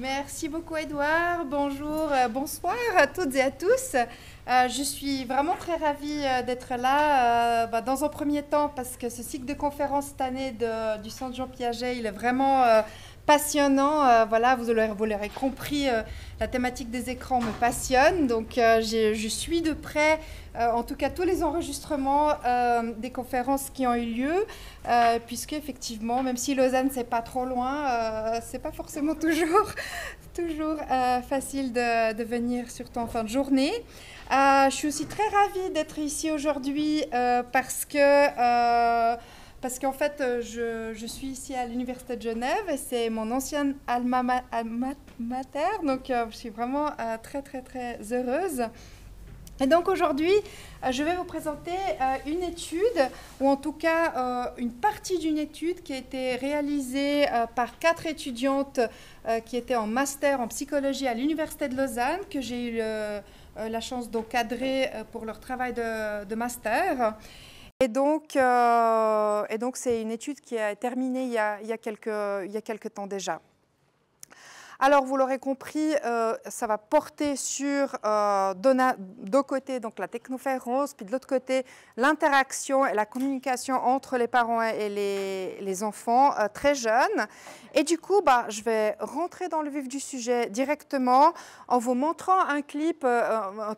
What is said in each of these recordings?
Merci beaucoup Edouard. Bonjour, euh, bonsoir à toutes et à tous. Euh, je suis vraiment très ravie euh, d'être là. Bah, dans un premier temps, parce que ce cycle de conférences cette année du Centre Jean Piaget, il est vraiment passionnant. Euh, voilà, vous l'aurez compris, euh, la thématique des écrans me passionne. Donc, euh, je suis de près, en tout cas, tous les enregistrements des conférences qui ont eu lieu, puisque effectivement, même si Lausanne c'est pas trop loin, c'est pas forcément toujours, facile de, de, venir, surtout en fin de journée. je suis aussi très ravie d'être ici aujourd'hui parce que parce qu'en fait, euh, je, suis ici à l'Université de Genève et c'est mon ancienne alma, mater, donc euh, je suis vraiment euh, très, très, très heureuse. Et donc aujourd'hui, je vais vous présenter une étude, ou en tout cas une partie d'une étude qui a été réalisée par quatre étudiantes qui étaient en master en psychologie à l'Université de Lausanne, que j'ai eu la chance d'encadrer pour leur travail de, de master. Et donc, euh, et donc c'est une étude qui a terminée il y a, quelques, il quelques temps déjà. Alors, vous l'aurez compris, euh, ça va porter sur euh, deux côtés, donc la technoférence, puis de l'autre côté, l'interaction et la communication entre les parents et les, enfants euh, très jeunes. Et du coup, bah, je vais rentrer dans le vif du sujet directement en vous montrant un clip,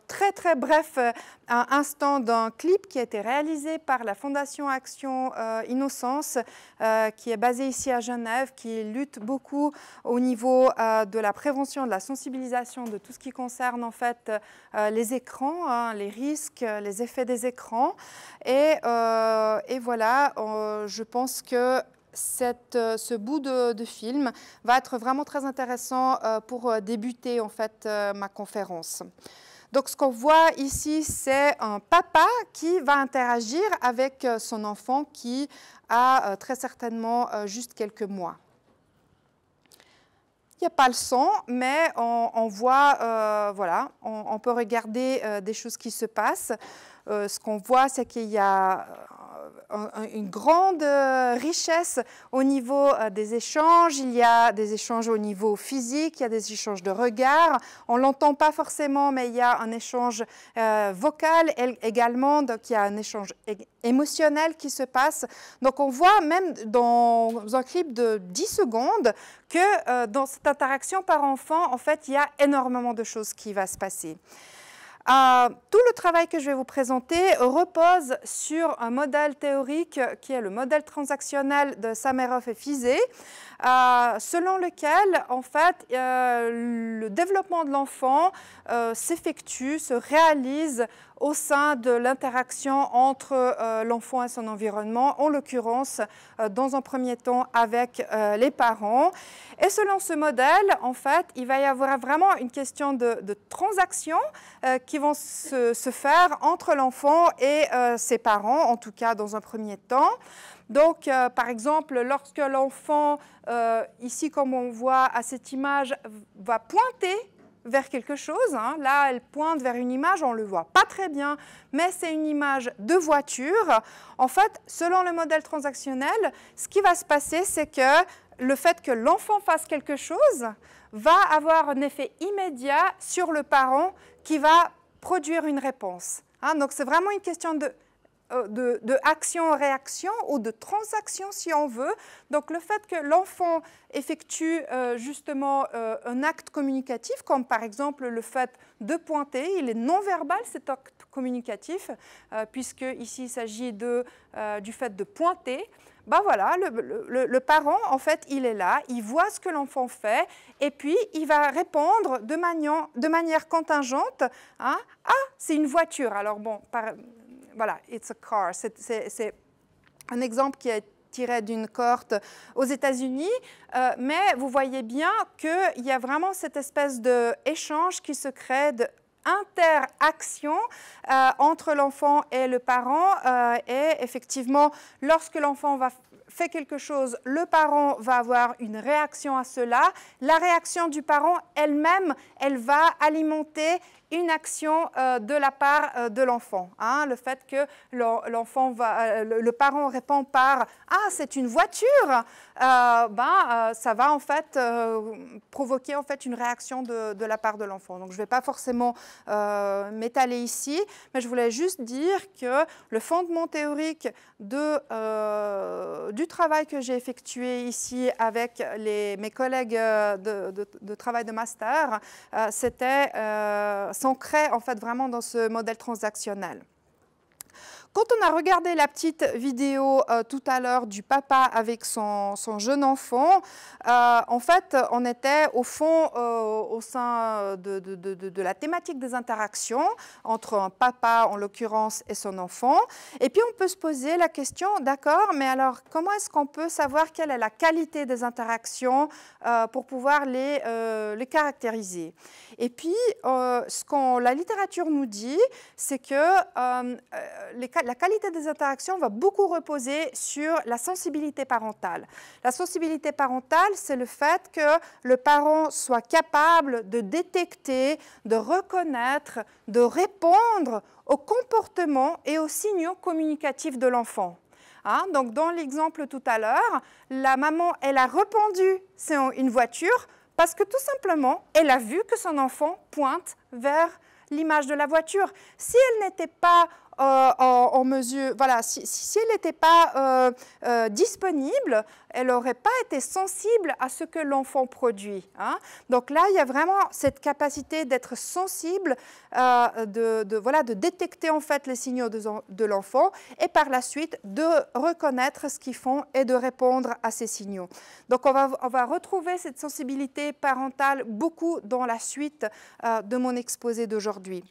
très très bref, un instant d'un clip qui a été réalisé par la Fondation Action euh, Innocence, euh, qui est basée ici à Genève, qui lutte beaucoup au niveau euh, de la prévention, de la sensibilisation, de tout ce qui concerne en fait les écrans, hein, les risques, les effets des écrans. Et, voilà, je pense que ce bout de, de, film va être vraiment très intéressant pour débuter en fait ma conférence. Donc ce qu'on voit ici, c'est un papa qui va interagir avec euh, son enfant qui a euh, très certainement euh, juste quelques mois. Il n'y a pas le son, mais on, voit, voilà, on, peut regarder des choses qui se passent. ce qu'on voit, c'est qu'il y a une grande euh, richesse au niveau euh, des échanges. Il y a des échanges au niveau physique, il y a des échanges de regards. On ne l'entend pas forcément, mais il y a un échange euh, vocal également, donc il y a un échange émotionnel qui se passe. Donc on voit même dans un clip de 10 secondes que dans cette interaction par enfant, en fait, il y a énormément de choses qui va se passer. Euh, tout le travail que je vais vous présenter repose sur un modèle théorique qui est le modèle transactionnel de Sameroff et Fizé. Euh, selon lequel, en fait, euh, le développement de l'enfant euh, s'effectue, se réalise au sein de l'interaction entre l'enfant et son environnement, en l'occurrence dans un premier temps avec les parents. Et selon ce modèle, en fait, il va y avoir vraiment une question de, de transactions qui vont se faire entre l'enfant et ses parents, en tout cas dans un premier temps. Donc, euh, par exemple, lorsque l'enfant, euh, ici comme on voit à cette image, va pointer vers quelque chose, hein, là elle pointe vers une image, on ne le voit pas très bien, mais c'est une image de voiture. En fait, selon le modèle transactionnel, ce qui va se passer, c'est que le fait que l'enfant fasse quelque chose va avoir un effet immédiat sur le parent qui va produire une réponse. Hein. donc c'est vraiment une question de euh, de, de action-réaction ou de transaction si on veut. Donc le fait que l'enfant effectue euh, justement euh, un acte communicatif, comme par exemple le fait de pointer, il est non-verbal cet acte communicatif, puisqu'ici, puisque ici il s'agit de, du fait de pointer. bah voilà, le, parent, en fait, il est là, il voit ce que l'enfant fait, et puis il va répondre de, manière, de manière contingente hein, Ah, c'est une voiture. Alors bon, par, voilà, it's a car. C'est un exemple qui est tiré d'une cohorte aux États-Unis, euh, mais vous voyez bien qu'il y a vraiment cette espèce d'échange qui se crée de interaction euh, entre l'enfant et le parent. Euh, et effectivement, lorsque l'enfant va fait quelque chose, le parent va avoir une réaction à cela. La réaction du parent elle-même, elle va alimenter une action euh, de la part euh, de l'enfant. Hein, le fait que l'enfant va, euh, le, parent répond par ah c'est une voiture, ben ça va en fait provoquer en fait une réaction de, la part de l'enfant. Donc je ne vais pas forcément m'étaler ici, mais je voulais juste dire que le fondement théorique de, du travail que j'ai effectué ici avec les, mes collègues de, travail de master, c'était s'ancrait en fait vraiment dans ce modèle transactionnel. Quand on a regardé la petite vidéo euh, tout à l'heure du papa avec son, jeune enfant, euh, en fait, on était au fond euh, au sein de, la thématique des interactions entre un papa, en l'occurrence, et son enfant. Et puis, on peut se poser la question, d'accord, mais alors, comment est-ce qu'on peut savoir quelle est la qualité des interactions pour pouvoir les, les caractériser Et puis, ce qu'on la littérature nous dit, c'est que les caractéristiques la qualité des interactions va beaucoup reposer sur la sensibilité parentale. La sensibilité parentale, c'est le fait que le parent soit capable de détecter, de reconnaître, de répondre aux comportements et aux signaux communicatifs de l'enfant. Hein, donc dans l'exemple tout à l'heure, la maman, elle a répondu, c'est une voiture, parce que tout simplement, elle a vu que son enfant pointe vers l'image de la voiture. Si elle n'était pas euh, en, mesure, voilà, si, elle n'était pas euh, euh, disponible, elle n'aurait pas été sensible à ce que l'enfant produit. Hein. Donc là, il y a vraiment cette capacité d'être sensible, de, détecter en fait les signaux de, l'enfant et par la suite de reconnaître ce qu'ils font et de répondre à ces signaux. Donc on va retrouver cette sensibilité parentale beaucoup dans la suite de mon exposé d'aujourd'hui.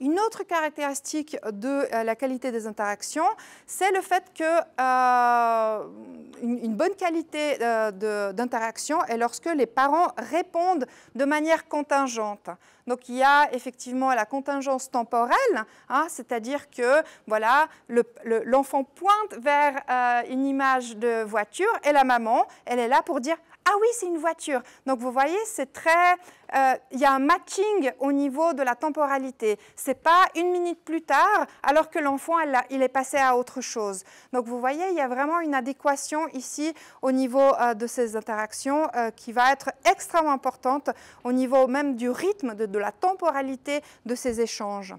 Une autre caractéristique de euh, la qualité des interactions, c'est le fait qu'une euh, bonne qualité euh, d'interaction est lorsque les parents répondent de manière contingente. Donc il y a effectivement la contingence temporelle, hein, c'est-à-dire que voilà l'enfant pointe vers une image de voiture et la maman, elle est là pour dire ah oui, c'est une voiture. Donc vous voyez, c'est très, euh, il y a un matching au niveau de la temporalité. C'est pas une minute plus tard, alors que l'enfant, il est passé à autre chose. Donc vous voyez, il y a vraiment une adéquation ici au niveau euh, de ces interactions euh, qui va être extrêmement importante au niveau même du rythme, de la temporalité de ces échanges.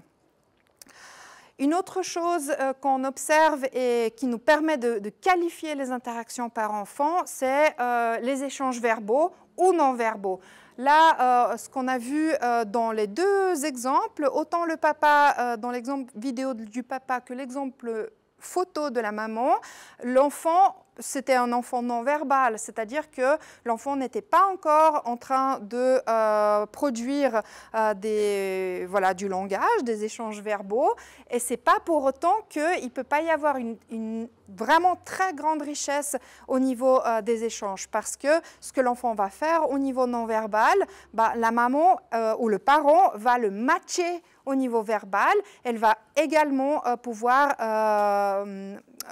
Une autre chose euh, qu'on observe et qui nous permet de, qualifier les interactions par enfant, c'est euh, les échanges verbaux ou non verbaux. Là, euh, ce qu'on a vu dans les deux exemples, autant le papa, dans l'exemple vidéo du papa que l'exemple photo de la maman, l'enfant c'était un enfant non verbal, c'est-à-dire que l'enfant n'était pas encore en train de euh, produire euh, des, voilà, du langage, des échanges verbaux, et c'est pas pour autant qu'il ne peut pas y avoir une, vraiment très grande richesse au niveau euh, des échanges, parce que ce que l'enfant va faire au niveau non verbal, bah, la maman ou le parent va le matcher au niveau verbal, elle va également pouvoir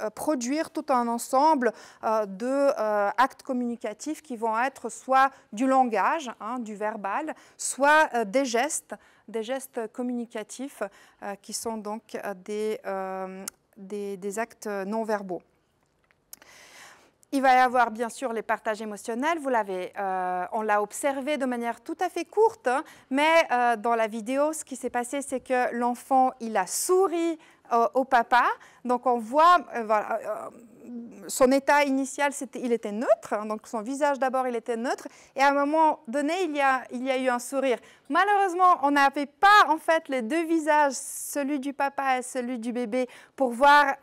euh, produire tout un ensemble euh, d'actes euh, communicatifs qui vont être soit du langage, hein, du verbal, soit des gestes, des gestes communicatifs qui sont donc des, actes non verbaux. Il va y avoir bien sûr les partages émotionnels, vous l'avez, on l'a observé de manière tout à fait courte, hein, mais dans la vidéo, ce qui s'est passé, c'est que l'enfant, il a souri euh, au papa. Donc on voit, euh, euh, son état initial, il était neutre, donc son visage d'abord, il était neutre, et à un moment donné, il y a, il y a eu un sourire. Malheureusement, on n'avait pas en fait les deux visages, celui du papa et celui du bébé, pour voir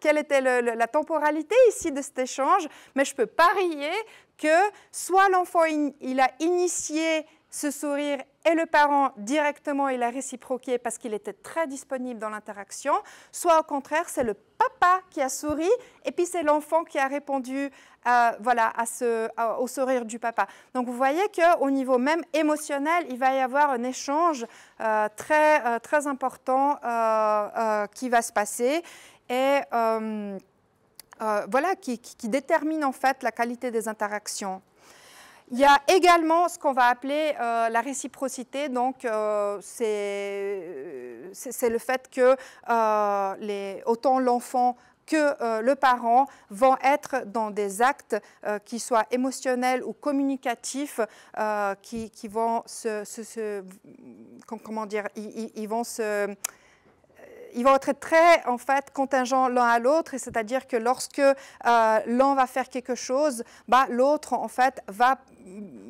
quelle était la temporalité ici de cet échange, mais je peux parier que soit l'enfant, il a initié ce sourire et le parent directement il a réciproqué parce qu'il était très disponible dans l'interaction, soit au contraire c'est le papa qui a souri et puis c'est l'enfant qui a répondu euh, voilà, au sourire du papa. Donc vous voyez qu'au niveau même émotionnel, il va y avoir un échange euh, très, euh, très important qui va se passer et voilà, qui détermine en fait la qualité des interactions. Il y a également ce qu'on va appeler euh, la réciprocité, donc euh, c'est le fait que euh, autant l'enfant que le parent vont être dans des actes qui soient émotionnels ou communicatifs, qui, vont se, comment dire, ils vont se ils vont être très en fait contingents l'un à l'autre, c'est-à-dire que lorsque euh, l'un va faire quelque chose, bah, l'autre en fait va,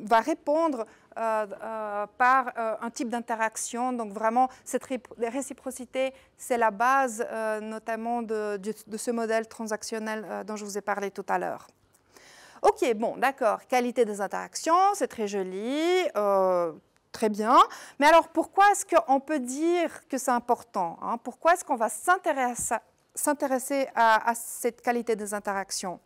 va répondre euh, euh, par un type d'interaction. Donc vraiment, cette réciprocité, c'est la base notamment de, de, ce modèle transactionnel dont je vous ai parlé tout à l'heure. Ok, bon, d'accord, qualité des interactions, c'est très joli, Très bien. Mais alors pourquoi est-ce qu'on peut dire que c'est important hein? Pourquoi est-ce qu'on va s'intéresser à, cette qualité des interactions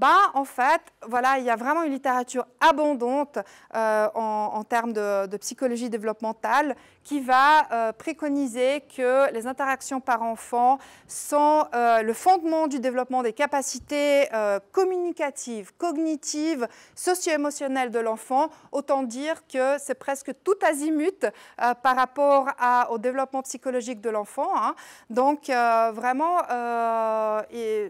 ben, en fait, voilà, il y a vraiment une littérature abondante euh, en, termes de, psychologie développementale qui va euh, préconiser que les interactions par enfant sont euh, le fondement du développement des capacités euh, communicatives, cognitives, socio-émotionnelles de l'enfant. Autant dire que c'est presque tout azimut par rapport à, au développement psychologique de l'enfant. Hein. Donc vraiment,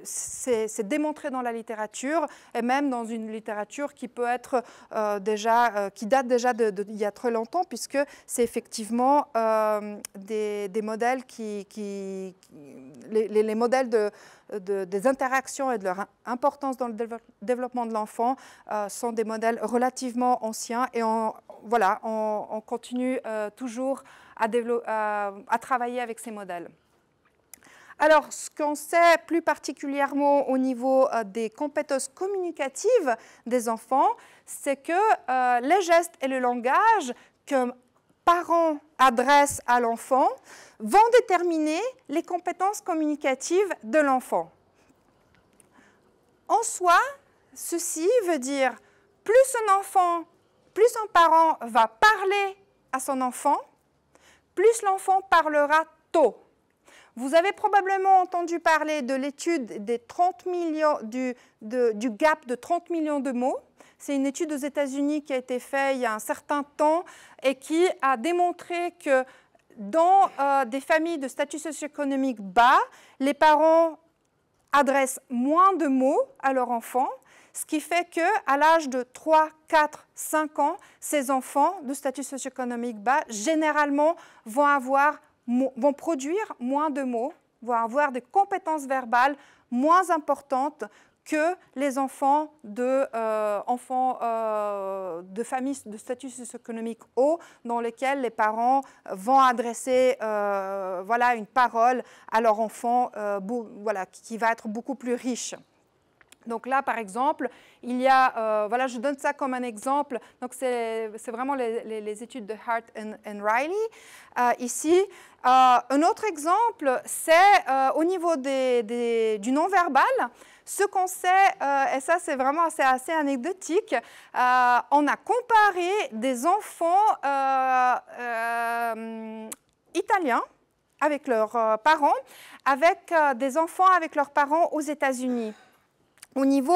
c'est démontré dans la littérature et même dans une littérature qui peut être déjà, qui date déjà d'il y a très longtemps puisque c'est effectivement euh, des, modèles qui, les, modèles des interactions et de leur importance dans le développement de l'enfant euh, sont des modèles relativement anciens et on, voilà, on, continue euh, toujours à, travailler avec ces modèles. Alors, ce qu'on sait plus particulièrement au niveau des compétences communicatives des enfants, c'est que les gestes et le langage comme parents adressent à l'enfant vont déterminer les compétences communicatives de l'enfant. En soi, ceci veut dire plus un enfant, plus un parent va parler à son enfant, plus l'enfant parlera tôt. Vous avez probablement entendu parler de l'étude du, du gap de 30 millions de mots. C'est une étude aux États-Unis qui a été faite il y a un certain temps et qui a démontré que dans euh, des familles de statut socio-économique bas, les parents adressent moins de mots à leurs enfants, ce qui fait que à l'âge de 3, 4, 5 ans, ces enfants de statut socio-économique bas généralement vont avoir vont produire moins de mots, vont avoir des compétences verbales moins importantes que les enfants de, euh, euh, de familles de statut socio-économique haut, dans lesquels les parents vont adresser euh, voilà, une parole à leur enfant voilà, qui va être beaucoup plus riche. Donc là, par exemple, il y a, voilà, je donne ça comme un exemple, donc c'est vraiment les, études de Hart et Riley ici. un autre exemple, c'est au niveau du non-verbal. Ce qu'on sait, euh, et ça c'est vraiment assez, anecdotique, euh, on a comparé des enfants euh, italiens avec leurs parents, avec des enfants avec leurs parents aux États-Unis au niveau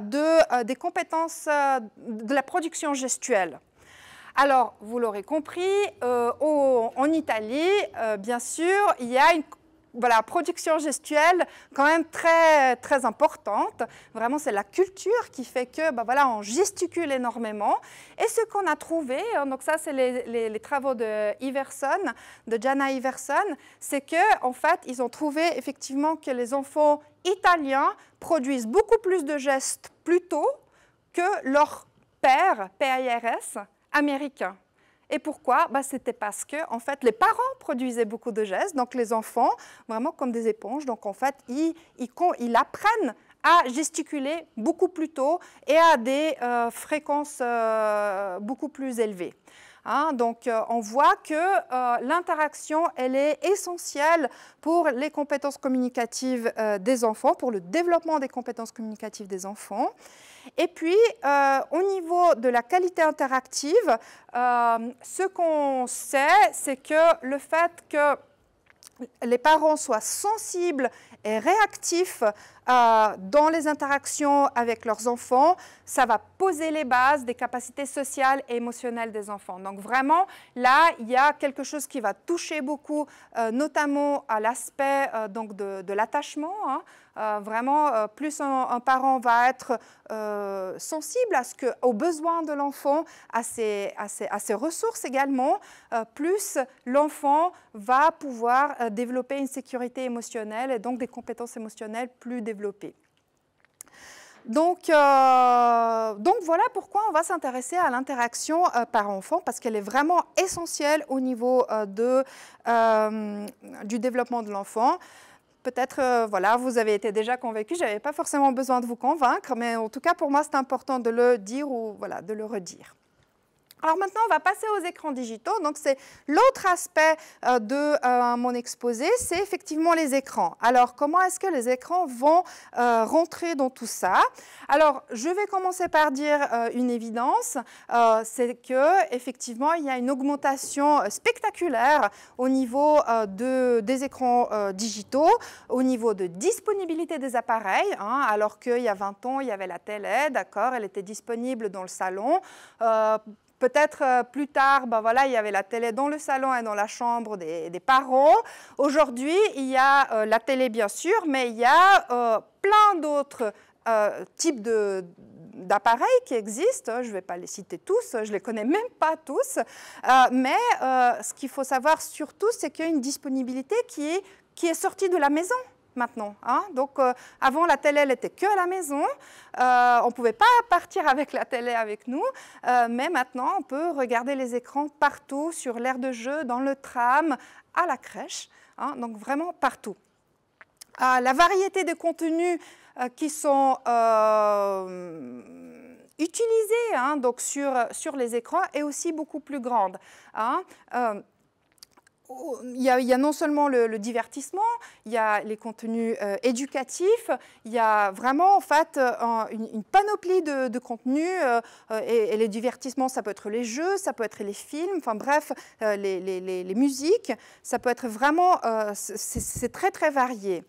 de, des compétences de la production gestuelle. Alors, vous l'aurez compris, en Italie, bien sûr, il y a une voilà, production gestuelle quand même très, très importante. Vraiment, c'est la culture qui fait que, bah, voilà, on gesticule énormément. Et ce qu'on a trouvé, hein, donc ça, c'est les, travaux de Iverson, de Jana Iverson, c'est que, en fait, ils ont trouvé effectivement que les enfants italiens produisent beaucoup plus de gestes plus tôt que leurs pères, PIRS, américain. Et pourquoi bah, C'était parce que, en fait, les parents produisaient beaucoup de gestes, donc les enfants, vraiment comme des éponges. Donc, en fait, ils apprennent à gesticuler beaucoup plus tôt et à des euh, fréquences euh, beaucoup plus élevées. Hein. donc euh, on voit que l'interaction, elle est essentielle pour les compétences communicatives des enfants, pour le développement des compétences communicatives des enfants. Et puis, au niveau de la qualité interactive, ce qu'on sait, c'est que le fait que les parents soient sensibles et réactifs euh, dans les interactions avec leurs enfants. Ça va poser les bases des capacités sociales et émotionnelles des enfants. Donc vraiment, là, il y a quelque chose qui va toucher beaucoup, euh, notamment à l'aspect euh, donc de, l'attachement. Hein. vraiment, plus un, parent va être sensible à ce que, aux besoins de l'enfant, à ses, à, ses, ressources également, plus l'enfant va pouvoir développer une sécurité émotionnelle et donc des compétences émotionnelles plus développer. Donc, euh, donc, voilà pourquoi on va s'intéresser à l'interaction euh, par enfant, parce qu'elle est vraiment essentielle au niveau euh, du développement de l'enfant. Peut-être, voilà, vous avez été déjà convaincu, je n'avais pas forcément besoin de vous convaincre, mais en tout cas, pour moi, c'est important de le dire ou voilà, de le redire. Alors maintenant, on va passer aux écrans digitaux. Donc c'est l'autre aspect euh, de euh, mon exposé, c'est effectivement les écrans. Alors comment est-ce que les écrans vont euh, rentrer dans tout ça Alors je vais commencer par dire une évidence, c'est que effectivement il y a une augmentation spectaculaire au niveau de, des écrans digitaux, au niveau de disponibilité des appareils. Hein. alors qu'il y a 20 ans, il y avait la télé, d'accord, elle était disponible dans le salon Peut-être euh, plus tard, ben voilà, il y avait la télé dans le salon et dans la chambre des, parents. Aujourd'hui, il y a euh, la télé, bien sûr, mais il y a euh, plein d'autres types de, d'appareils qui existent. Je ne vais pas les citer tous, je ne les connais même pas tous. mais ce qu'il faut savoir surtout, c'est qu'il y a une disponibilité qui qui est sortie de la maison maintenant. Hein. Donc euh, avant, la télé, elle était que à la maison. Euh, on ne pouvait pas partir avec la télé avec nous. Euh, mais maintenant, on peut regarder les écrans partout, sur l'air de jeu, dans le tram, à la crèche. Hein. donc vraiment partout. la variété de contenus qui sont utilisés hein, donc sur, sur les écrans est aussi beaucoup plus grande. Hein il y, a, non seulement le, divertissement, il y a les contenus euh, éducatifs, il y a vraiment en fait euh, une, panoplie de, contenus. Euh, et, les divertissements, ça peut être les jeux, ça peut être les films, enfin bref, les, musiques, ça peut être vraiment, c'est très très varié.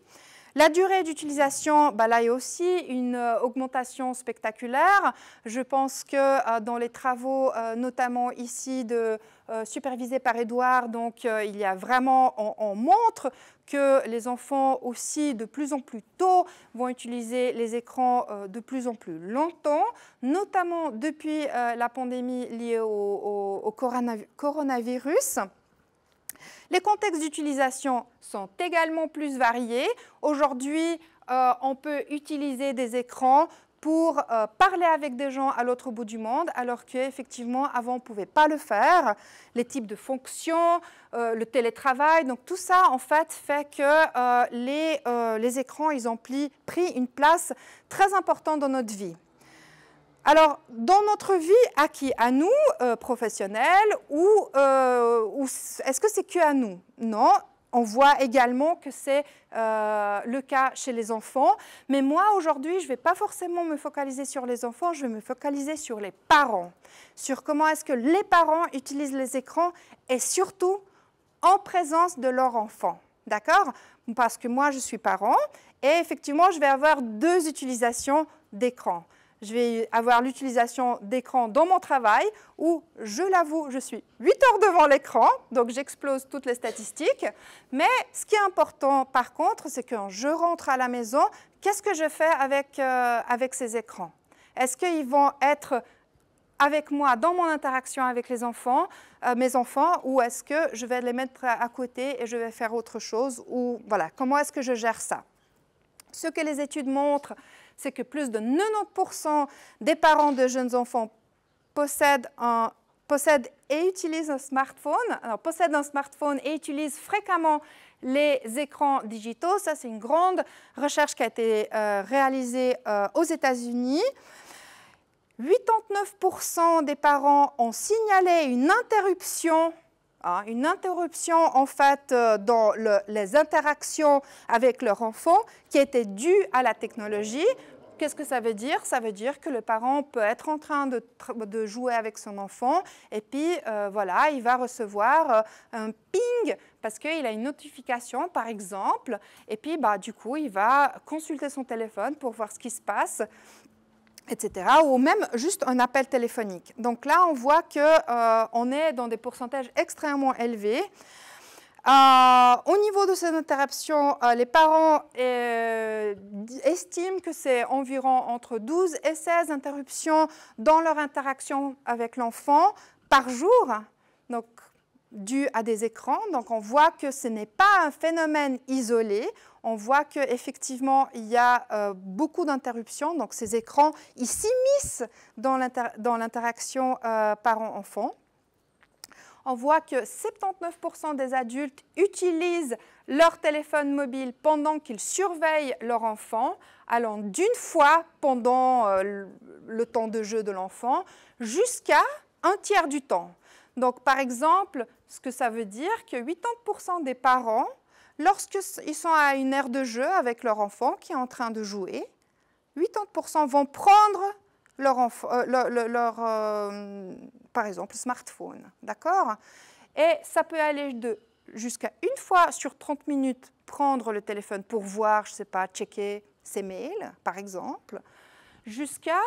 La durée d'utilisation, bah là, il y a aussi une augmentation spectaculaire. Je pense que dans les travaux, notamment ici de euh, supervisé par Edouard. Donc euh, il y a vraiment, on, montre que les enfants aussi de plus en plus tôt vont utiliser les écrans euh, de plus en plus longtemps, notamment depuis la pandémie liée au, coronavirus. Les contextes d'utilisation sont également plus variés. Aujourd'hui, on peut utiliser des écrans pour euh, parler avec des gens à l'autre bout du monde, alors qu'effectivement, avant, on ne pouvait pas le faire. Les types de fonctions, euh, le télétravail, donc tout ça, en fait, fait que euh, les, les, écrans, ils ont pris une place très importante dans notre vie. Alors, dans notre vie, à qui À nous, professionnels, ou, ou est-ce que c'est que à nous Non, on voit également que c'est euh, le cas chez les enfants. Mais moi, aujourd'hui, je ne vais pas forcément me focaliser sur les enfants, je vais me focaliser sur les parents, sur comment est-ce que les parents utilisent les écrans et surtout en présence de leur enfant. D'accord Parce que moi, je suis parent et effectivement, je vais avoir deux utilisations d'écran je vais avoir l'utilisation d'écran dans mon travail où, je l'avoue, je suis 8 heures devant l'écran, donc j'explose toutes les statistiques. Mais ce qui est important, par contre, c'est que quand je rentre à la maison, qu'est-ce que je fais avec, euh, avec ces écrans Est-ce qu'ils vont être avec moi dans mon interaction avec les enfants, euh, mes enfants, ou est-ce que je vais les mettre à côté et je vais faire autre chose Ou voilà, comment est-ce que je gère ça Ce que les études montrent, c'est que plus de 90% des parents de jeunes enfants possèdent et utilisent un smartphone, alors un smartphone et utilisent fréquemment les écrans digitaux. Ça, c'est une grande recherche qui a été euh, réalisée euh, aux États-Unis. 89% des parents ont signalé une interruption, hein, une interruption en fait euh, dans les interactions avec leur enfant qui était due à la technologie. Qu'est-ce que ça veut dire Ça veut dire que le parent peut être en train de, de jouer avec son enfant et puis euh, voilà, il va recevoir euh, un ping parce qu'il a une notification par exemple et puis bah, du coup il va consulter son téléphone pour voir ce qui se passe etc., ou même juste un appel téléphonique. Donc là, on voit qu'on euh, est dans des pourcentages extrêmement élevés. Euh, au niveau de ces interruptions, euh, les parents euh, estiment que c'est environ entre 12 et 16 interruptions dans leur interaction avec l'enfant par jour, donc dû à des écrans. Donc on voit que ce n'est pas un phénomène isolé. On voit qu'effectivement, il y a beaucoup d'interruptions. Donc ces écrans, ils s'immiscent dans l'interaction parent-enfant. On voit que 79% des adultes utilisent leur téléphone mobile pendant qu'ils surveillent leur enfant, allant d'une fois pendant euh, le temps de jeu de l'enfant jusqu'à un tiers du temps. Donc par exemple, ce que ça veut dire que 80% des parents, lorsqu'ils sont à une aire de jeu avec leur enfant qui est en train de jouer, 80% vont prendre leur, euh, leur, euh, par exemple smartphone. D'accord Et ça peut aller de jusqu'à une fois sur 30 minutes prendre le téléphone pour voir, je ne sais pas, checker ses mails, par exemple, jusqu'à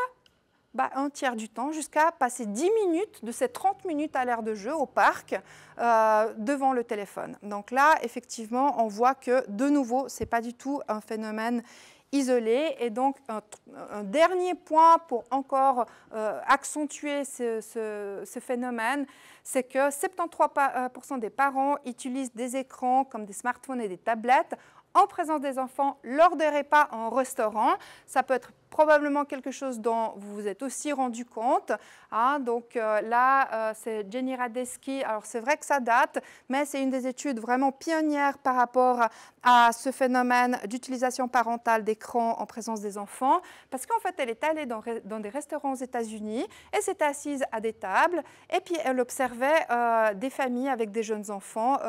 bah, un tiers du temps, jusqu'à passer 10 minutes de ces 30 minutes à l'air de jeu au parc euh, devant le téléphone. Donc là, effectivement, on voit que de nouveau, ce n'est pas du tout un phénomène isolés. Et donc, un, dernier point pour encore euh, accentuer ce phénomène, c'est que 73% euh, des parents utilisent des écrans comme des smartphones et des tablettes en présence des enfants lors des repas en restaurant. Ça peut être probablement quelque chose dont vous vous êtes aussi rendu compte. Hein. donc euh, là, euh, c'est Jenny Radesky. Alors c'est vrai que ça date, mais c'est une des études vraiment pionnières par rapport à ce phénomène d'utilisation parentale d'écran en présence des enfants. Parce qu'en fait, elle est allée dans, des restaurants aux États-Unis et s'est assise à des tables. Et puis elle observait euh, des familles avec des jeunes enfants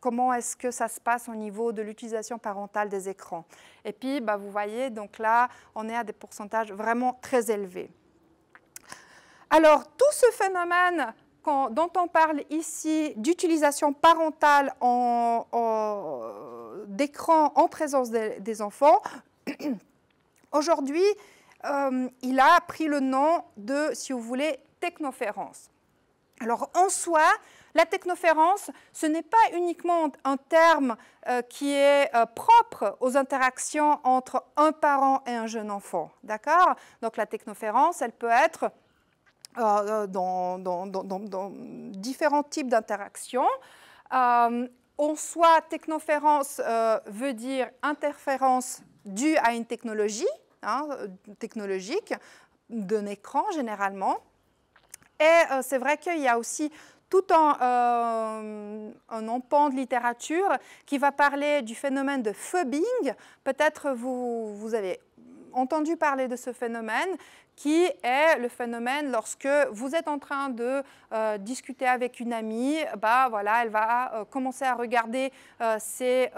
comment est-ce que ça se passe au niveau de l'utilisation parentale des écrans. Et puis, bah, vous voyez, donc là, on est à des pourcentages vraiment très élevés. Alors, tout ce phénomène dont on parle ici d'utilisation parentale en, en, d'écran en présence des, enfants, aujourd'hui, euh, il a pris le nom de, si vous voulez, technoférence. Alors en soi, la technoférence, ce n'est pas uniquement un terme euh, qui est euh, propre aux interactions entre un parent et un jeune enfant. D'accord Donc la technoférence, elle peut être euh, dans, différents types d'interactions. en soi, technoférence veut dire interférence due à une technologie, hein, technologique, d'un écran généralement. Et c'est vrai qu'il y a aussi tout en un euh, empan de littérature qui va parler du phénomène de phobing. Peut-être vous, vous avez entendu parler de ce phénomène qui est le phénomène lorsque vous êtes en train de euh, discuter avec une amie, bah, voilà, elle va euh, commencer à regarder ses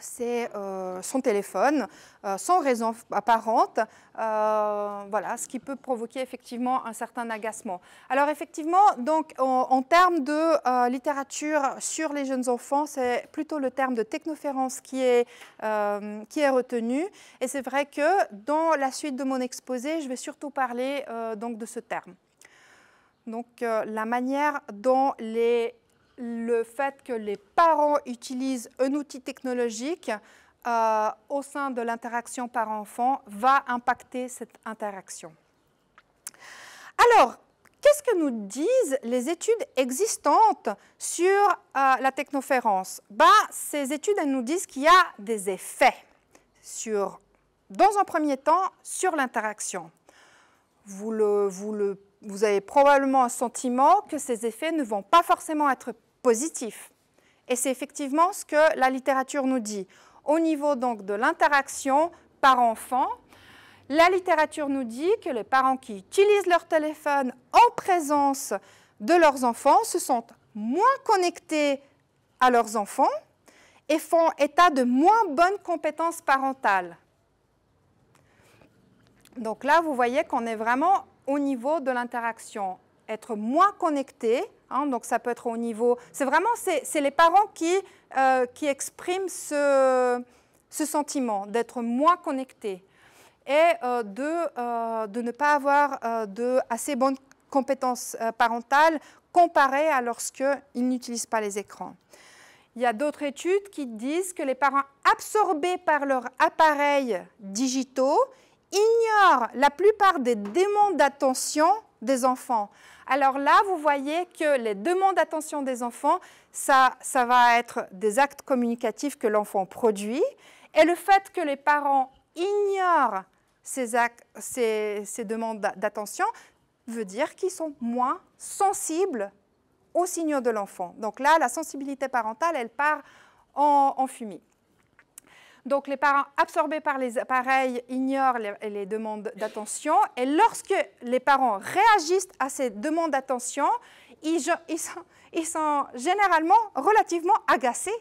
c'est euh, son téléphone, euh, sans raison apparente, euh, voilà, ce qui peut provoquer effectivement un certain agacement. Alors effectivement, donc en, en termes de littérature sur les jeunes enfants, c'est plutôt le terme de technoférence qui est, qui est retenu. Et c'est vrai que dans la suite de mon exposé, je vais surtout parler donc de ce terme. Donc la manière dont les le fait que les parents utilisent un outil technologique euh, au sein de l'interaction parent-enfant va impacter cette interaction. Alors, qu'est-ce que nous disent les études existantes sur euh, la technoférence Bah, Ces études nous disent qu'il y a des effets, sur, dans un premier temps, sur l'interaction. Vous, vous avez probablement un sentiment que ces effets ne vont pas forcément être positif. Et c'est effectivement ce que la littérature nous dit. Au niveau donc de l'interaction par enfant, la littérature nous dit que les parents qui utilisent leur téléphone en présence de leurs enfants se sentent moins connectés à leurs enfants et font état de moins bonnes compétences parentales. Donc là, vous voyez qu'on est vraiment au niveau de l'interaction. Être moins connecté Hein, donc ça peut être au niveau... C'est vraiment, c'est les parents qui, euh, expriment ce, sentiment d'être moins connectés et euh, euh, de, ne pas avoir de assez bonnes compétences parentales comparées à lorsqu'ils n'utilisent pas les écrans. Il y a d'autres études qui disent que les parents absorbés par leurs appareils digitaux ignorent la plupart des démons d'attention des enfants. Alors là, vous voyez que les demandes d'attention des enfants, ça, va être des actes communicatifs que l'enfant produit. Et le fait que les parents ignorent ces, ces, demandes d'attention veut dire qu'ils sont moins sensibles aux signaux de l'enfant. Donc là, la sensibilité parentale, elle part en fumée. Donc les parents absorbés par les appareils ignorent les, demandes d'attention et lorsque les parents réagissent à ces demandes d'attention, ils, sont, généralement relativement agacés.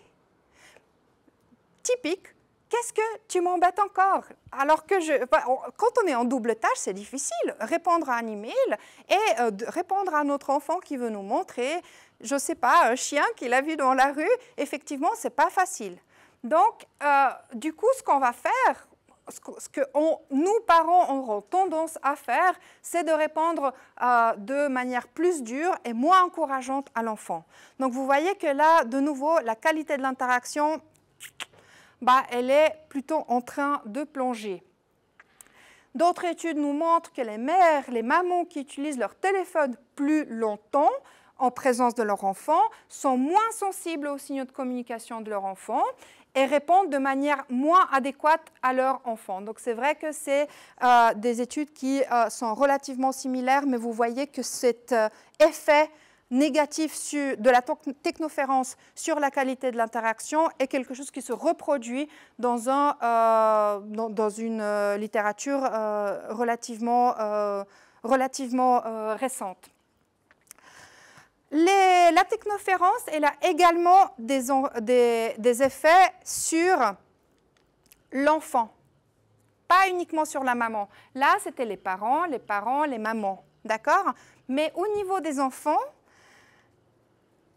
Typique Qu'est-ce que tu m'embêtes encore Alors que quand on est en double tâche, c'est difficile. Répondre à un email et euh, répondre à notre enfant qui veut nous montrer, je ne sais pas, un chien qu'il a vu dans la rue, effectivement, ce n'est pas facile. Donc, euh, du coup, ce qu'on va faire, ce que, nous, parents, aurons tendance à faire, c'est de répondre euh, de manière plus dure et moins encourageante à l'enfant. Donc, vous voyez que là, de nouveau, la qualité de l'interaction, bah, elle est plutôt en train de plonger. D'autres études nous montrent que les mères, les mamans qui utilisent leur téléphone plus longtemps, en présence de leur enfant, sont moins sensibles aux signaux de communication de leur enfant et répondent de manière moins adéquate à leurs enfants. Donc c'est vrai que c'est euh, des études qui euh, sont relativement similaires, mais vous voyez que cet euh, effet négatif de la technoférence sur la qualité de l'interaction est quelque chose qui se reproduit dans, une littérature relativement récente la technoférence, elle a également des, effets sur l'enfant, pas uniquement sur la maman. Là, c'était les parents, les parents, les mamans, d'accord Mais au niveau des enfants,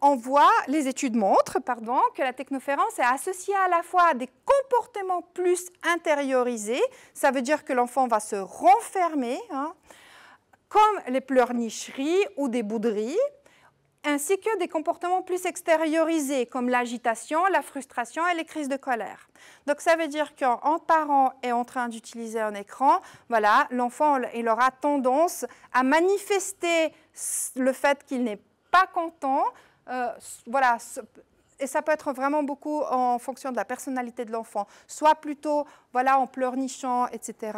on voit, les études montrent, pardon, que la technoférence est associée à la fois à des comportements plus intériorisés, ça veut dire que l'enfant va se renfermer, hein, comme les pleurnicheries ou des bouderies, ainsi que des comportements plus extériorisés comme l'agitation, la frustration et les crises de colère. Donc ça veut dire qu'en parent est en train d'utiliser un écran, voilà, l'enfant il aura tendance à manifester le fait qu'il n'est pas content, euh, voilà, et ça peut être vraiment beaucoup en fonction de la personnalité de l'enfant. Soit plutôt, voilà, en pleurnichant, etc.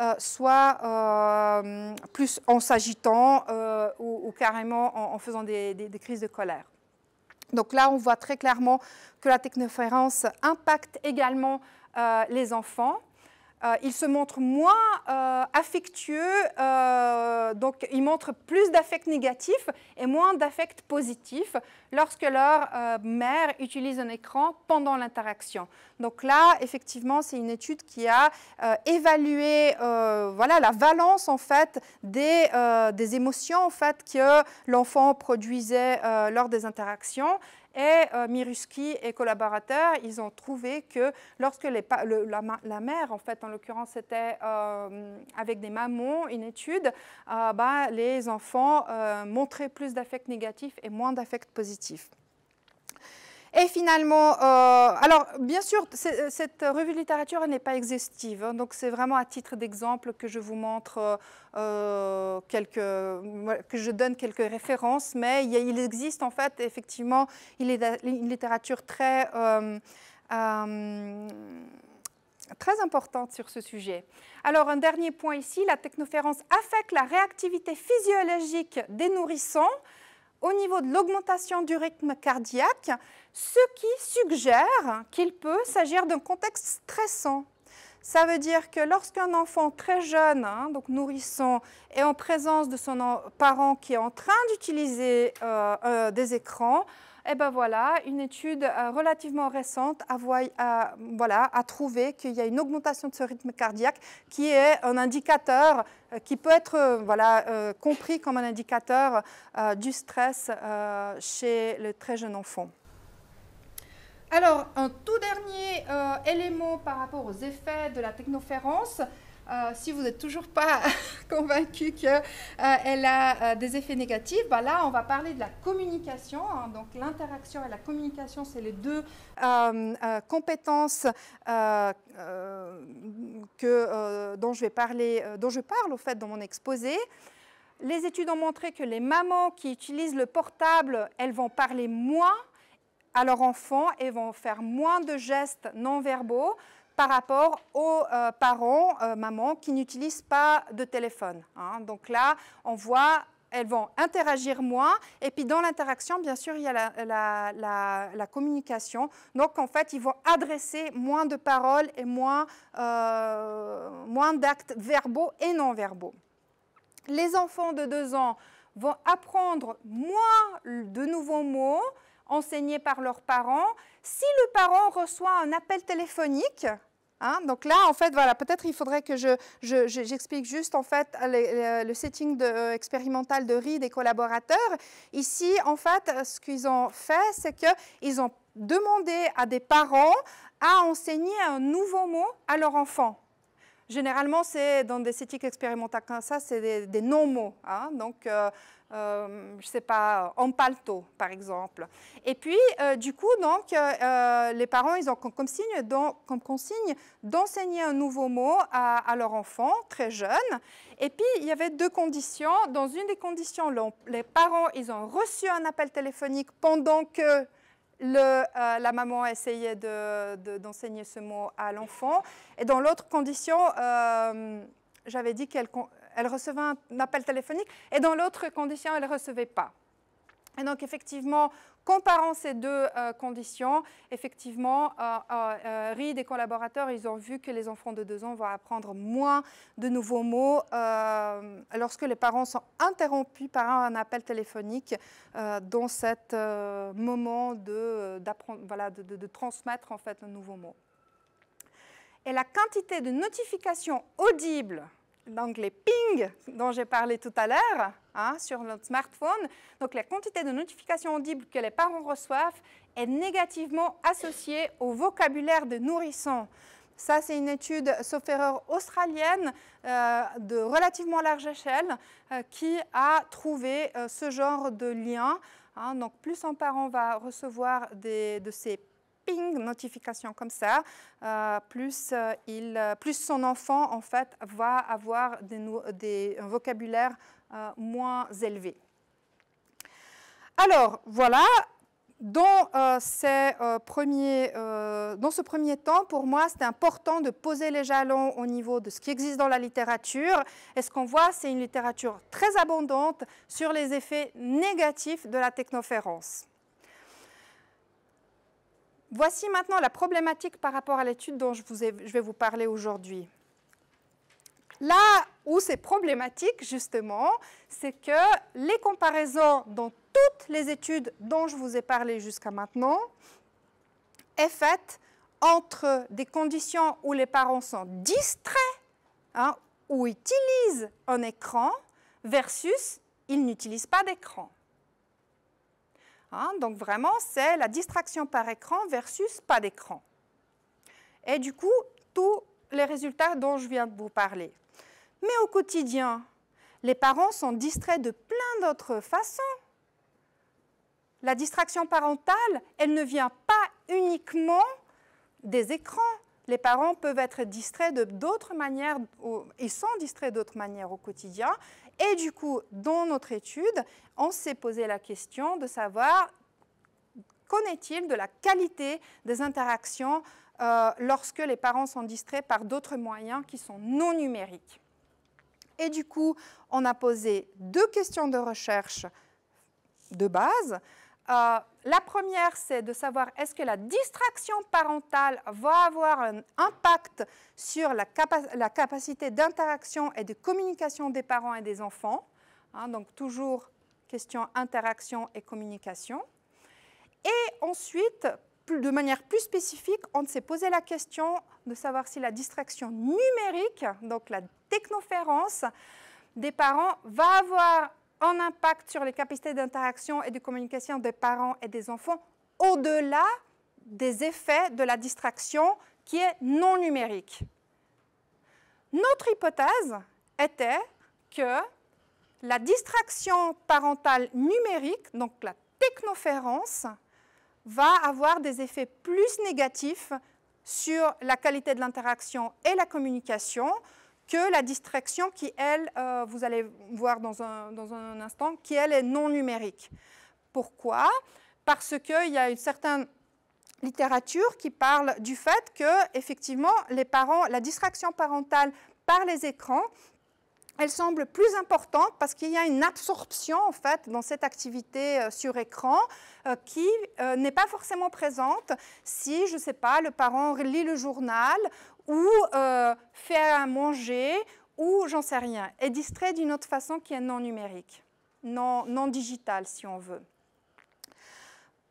Euh, soit euh, plus en s'agitant euh, ou, carrément en, faisant des, crises de colère. Donc là, on voit très clairement que la technoférence impacte également les enfants ils euh, il se montrent moins euh, affectueux, euh, donc il montre plus d'affect négatifs et moins d'affect positifs lorsque leur mère utilise un écran pendant l'interaction. Donc là, effectivement, c'est une étude qui a évalué voilà, la valence en fait, des, émotions en fait, que l'enfant produisait lors des interactions. Et euh, Miruski et collaborateurs, ils ont trouvé que lorsque la, mère, en fait, en l'occurrence, était euh, avec des mamans, une étude, euh, bah, les enfants montraient plus d'affects négatifs et moins d'affects positifs. Et finalement, euh, alors bien sûr, euh, cette revue de littérature n'est pas exhaustive, hein. donc c'est vraiment à titre d'exemple que je vous montre euh, quelques, que je donne quelques références, mais il, existe en fait effectivement, il est une littérature très très importante sur ce sujet. Alors un dernier point ici, la technoférence affecte la réactivité physiologique des nourrissons au niveau de l'augmentation du rythme cardiaque, ce qui suggère qu'il peut s'agir d'un contexte stressant. Ça veut dire que lorsqu'un enfant très jeune, hein, donc nourrisson, est en présence de son parent qui est en train d'utiliser euh, euh, des écrans, et eh ben voilà, une étude euh, relativement récente a, trouvé qu'il y a une augmentation de ce rythme cardiaque qui est un indicateur euh, qui peut être euh, voilà, compris comme un indicateur du stress chez le très jeune enfant. Alors, un tout dernier élément par rapport aux effets de la technoférence, euh, si vous n'êtes toujours pas convaincu qu'elle euh, a euh, des effets négatifs, bah là, on va parler de la communication. Hein. donc, l'interaction et la communication, c'est les deux compétences dont, je vais parler, dont je parle, au fait, dans mon exposé. Les études ont montré que les mamans qui utilisent le portable, elles vont parler moins à leur enfant et vont faire moins de gestes non verbaux par rapport aux euh, parents, maman, euh, mamans, qui n'utilisent pas de téléphone. Hein. Donc là, on voit elles vont interagir moins. Et puis dans l'interaction, bien sûr, il y a la, communication. Donc en fait, ils vont adresser moins de paroles et moins, euh, moins d'actes verbaux et non verbaux. Les enfants de 2 ans vont apprendre moins de nouveaux mots enseignés par leurs parents. Si le parent reçoit un appel téléphonique, Hein? Donc là, en fait, voilà, peut-être il faudrait que j'explique juste en fait le, setting euh, expérimental de RI et collaborateurs. Ici, en fait, euh, ce qu'ils ont fait, c'est qu'ils ont demandé à des parents à enseigner un nouveau mot à leur enfant. Généralement, c'est dans des éthiques expérimentales comme ça, c'est des, non-mots. Hein. donc, euh, euh, je ne sais pas, en palto, par exemple. Et puis, euh, du coup, donc, les parents, ils ont comme consigne, comme consigne d'enseigner un nouveau mot à, à, leur enfant, très jeune. Et puis, il y avait deux conditions. Dans une des conditions, les parents, ils ont reçu un appel téléphonique pendant que euh, la maman essayait d'enseigner ce mot à l'enfant. Et dans l'autre condition, euh, j'avais dit qu'elle recevait un appel téléphonique et dans l'autre condition, elle ne recevait pas. Et donc, effectivement, Comparant ces deux euh, conditions, effectivement, euh, euh, euh et collaborateurs, ils ont vu que les enfants de 2 ans vont apprendre moins de nouveaux mots lorsque les parents sont interrompus par un appel téléphonique dans ce moment de, transmettre en fait un nouveau mot. Et la quantité de notifications audibles donc ping dont j'ai parlé tout à l'heure hein, sur notre smartphone. Donc la quantité de notifications audibles que les parents reçoivent est négativement associée au vocabulaire des nourrissons. Ça, c'est une étude, sauf erreur, australienne euh, de relativement large échelle euh, qui a trouvé euh, ce genre de lien. Hein. donc, plus un parent va recevoir des, de ces notification comme ça, euh, plus, euh, plus son enfant en fait va avoir des, vocabulaire euh, moins élevé. Alors voilà, dans, ce premier temps, pour moi, c'est important de poser les jalons au niveau de ce qui existe dans la littérature. Et ce qu'on voit, c'est une littérature très abondante sur les effets négatifs de la technoférence. Voici maintenant la problématique par rapport à l'étude dont je, vais vous parler aujourd'hui. Là où c'est problématique, justement, c'est que les comparaisons dans toutes les études dont je vous ai parlé jusqu'à maintenant est faite entre des conditions où les parents sont distraits hein, ou utilisent un écran versus ils n'utilisent pas d'écran. Hein, donc vraiment, c'est la distraction par écran versus pas d'écran. Et du coup, tous les résultats dont je viens de vous parler. Mais au quotidien, les parents sont distraits de plein d'autres façons. La distraction parentale, elle ne vient pas uniquement des écrans. Les parents peuvent être distraits de d'autres manières, ils sont distraits d'autres manières au quotidien, et du coup, dans notre étude, on s'est posé la question de savoir qu'en est-il de la qualité des interactions euh, lorsque les parents sont distraits par d'autres moyens qui sont non numériques. Et du coup, on a posé deux questions de recherche de base. Euh, la première, c'est de savoir est-ce que la distraction parentale va avoir un impact sur la, la capacité d'interaction et de communication des parents et des enfants. Hein, donc toujours question interaction et communication. Et ensuite, de manière plus spécifique, on s'est posé la question de savoir si la distraction numérique, donc la technoférence des parents, va avoir un impact sur les capacités d'interaction et de communication des parents et des enfants au-delà des effets de la distraction qui est non numérique. Notre hypothèse était que la distraction parentale numérique, donc la technoférence, va avoir des effets plus négatifs sur la qualité de l'interaction et la communication, que la distraction qui, elle, euh, vous allez voir dans un, dans un, instant, qui, elle, est non numérique. Pourquoi Parce qu'il y a une certaine littérature qui parle du fait que, effectivement, les parents, la distraction parentale par les écrans, elle semble plus importante parce qu'il y a une absorption en fait dans cette activité euh, sur écran euh, qui n'est pas forcément présente si, je ne sais pas, le parent lit le journal ou euh, faire à manger, ou j'en sais rien, est distrait d'une autre façon qui est non numérique, non, non digitale si on veut.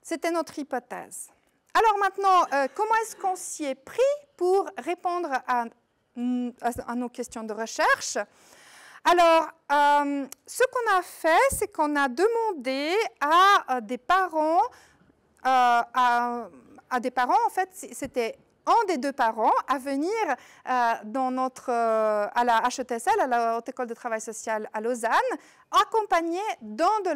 C'était notre hypothèse. Alors maintenant, euh, comment est-ce qu'on s'y est pris pour répondre à, mm, nos questions de recherche alors, euh, ce qu'on a fait, c'est qu'on a demandé à des parents, à, à, des parents, en fait, c'était un des deux parents à venir euh, dans notre, euh, à la HETSL, à la Haute École de Travail Social à Lausanne, accompagné d'un de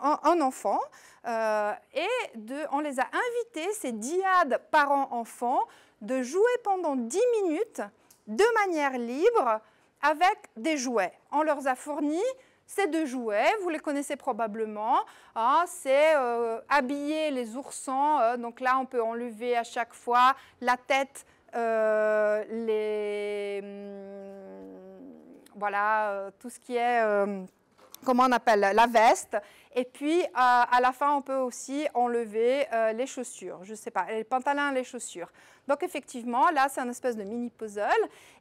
un, enfant. Euh, et on les a invités, ces diades parents-enfants, de jouer pendant 10 minutes de manière libre avec des jouets. On leur a fourni ces deux jouets, vous les connaissez probablement, ah, c'est euh, habiller les oursons. Euh, donc là, on peut enlever à chaque fois la tête, euh, les, hum, voilà, tout ce qui est, comment on appelle, la veste et puis, euh, à la fin, on peut aussi enlever euh, les chaussures, je ne sais pas, les pantalons, les chaussures. Donc, effectivement, là, c'est un espèce de mini puzzle.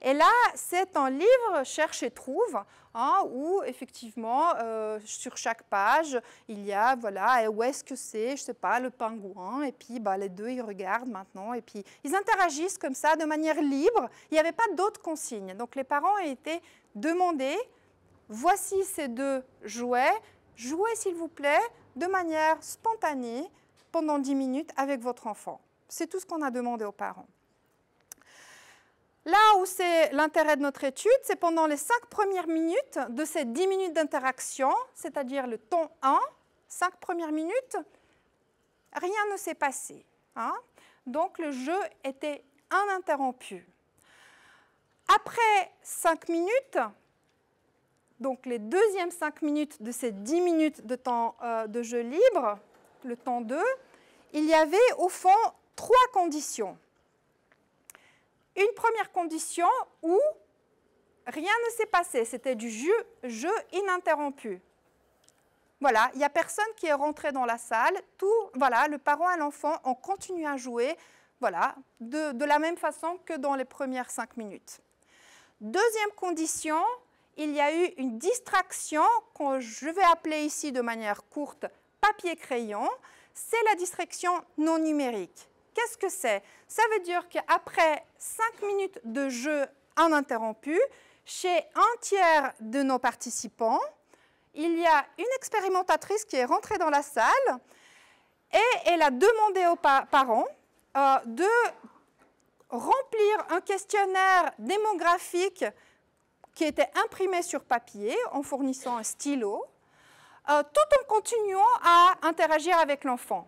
Et là, c'est un livre Cherche et trouve, hein, où, effectivement, euh, sur chaque page, il y a, voilà, où est-ce que c'est, je ne sais pas, le pingouin. Et puis, bah, les deux, ils regardent maintenant. Et puis, ils interagissent comme ça, de manière libre. Il n'y avait pas d'autres consignes. Donc, les parents étaient demandés, voici ces deux jouets, Jouez, s'il vous plaît, de manière spontanée pendant 10 minutes avec votre enfant. C'est tout ce qu'on a demandé aux parents. Là où c'est l'intérêt de notre étude, c'est pendant les 5 premières minutes de ces 10 minutes d'interaction, c'est-à-dire le temps 1, 5 premières minutes, rien ne s'est passé. Hein. Donc le jeu était ininterrompu. Après 5 minutes, donc les deuxièmes 5 minutes de ces 10 minutes de temps euh, de jeu libre, le temps 2, il y avait au fond trois conditions. Une première condition où rien ne s'est passé, c'était du jeu, jeu ininterrompu. Voilà, il n'y a personne qui est rentré dans la salle. Tout, voilà, le parent et l'enfant ont continué à jouer, voilà, de, la même façon que dans les premières cinq minutes. Deuxième condition, il y a eu une distraction que je vais appeler ici de manière courte papier-crayon. C'est la distraction non numérique. Qu'est-ce que c'est Ça veut dire qu'après cinq minutes de jeu ininterrompu, chez un tiers de nos participants, il y a une expérimentatrice qui est rentrée dans la salle et elle a demandé aux parents euh, de remplir un questionnaire démographique qui était imprimé sur papier en fournissant un stylo, euh, tout en continuant à interagir avec l'enfant.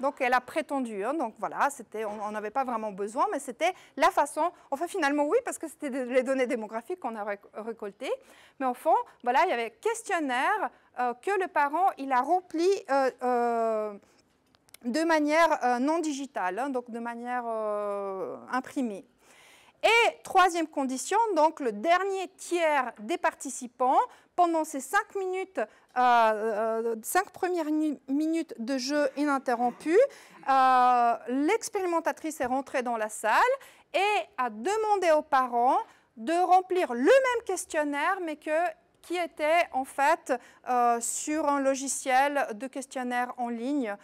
Donc elle a prétendu, hein, donc voilà, c'était, on n'avait pas vraiment besoin, mais c'était la façon, enfin finalement oui, parce que c'était les données démographiques qu'on a récoltées, mais au fond, voilà, il y avait questionnaire euh, que le parent, il a rempli euh, de manière non digitale, hein, donc de manière imprimée. Et troisième condition, donc le dernier tiers des participants, pendant ces cinq minutes, euh, euh, cinq premières minutes de jeu ininterrompu, euh, l'expérimentatrice est rentrée dans la salle et a demandé aux parents de remplir le même questionnaire, mais que qui était en fait sur un logiciel de questionnaire en ligne.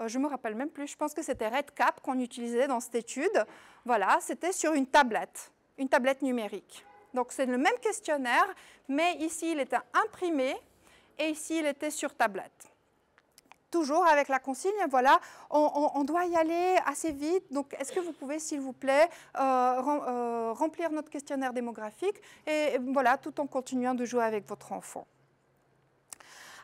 Euh, je me rappelle même plus, je pense que c'était RedCap qu'on utilisait dans cette étude. Voilà, c'était sur une tablette, une tablette numérique. Donc c'est le même questionnaire, mais ici il était imprimé et ici il était sur tablette. Toujours avec la consigne, voilà, on, doit y aller assez vite. Donc, est-ce que vous pouvez, s'il vous plaît, euh, euh, remplir notre questionnaire démographique et voilà, tout en continuant de jouer avec votre enfant.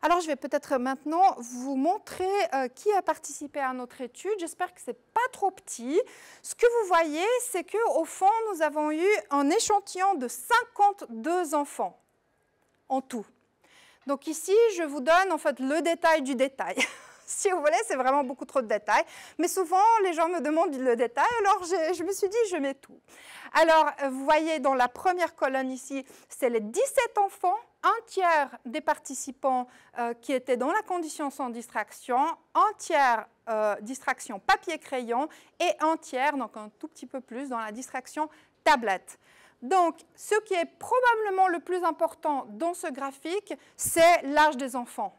Alors je vais peut-être maintenant vous montrer euh, qui a participé à notre étude. J'espère que ce n'est pas trop petit. Ce que vous voyez, c'est qu'au fond, nous avons eu un échantillon de 52 enfants en tout. Donc ici, je vous donne en fait le détail du détail. si vous voulez, c'est vraiment beaucoup trop de détails. Mais souvent, les gens me demandent le détail, alors je me suis dit, je mets tout. Alors, euh, vous voyez dans la première colonne ici, c'est les 17 enfants un tiers des participants euh, qui étaient dans la condition sans distraction, un tiers euh, distraction papier-crayon et un tiers, donc un tout petit peu plus, dans la distraction tablette. Donc, ce qui est probablement le plus important dans ce graphique, c'est l'âge des enfants.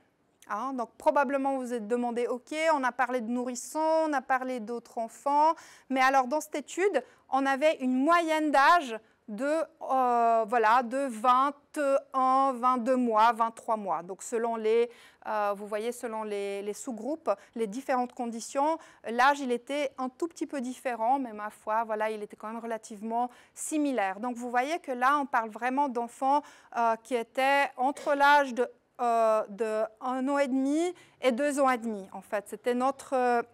Hein, donc probablement vous êtes demandé, ok, on a parlé de nourrissons, on a parlé d'autres enfants, mais alors dans cette étude, on avait une moyenne d'âge de, euh, voilà, de 21, 22 mois, 23 mois. Donc selon les, euh, vous voyez, selon les, sous-groupes, les différentes conditions, l'âge, il était un tout petit peu différent, mais ma foi, voilà, il était quand même relativement similaire. Donc vous voyez que là, on parle vraiment d'enfants euh, qui étaient entre l'âge de, euh, de 1 an et demi et 2 ans et demi, en fait. C'était notre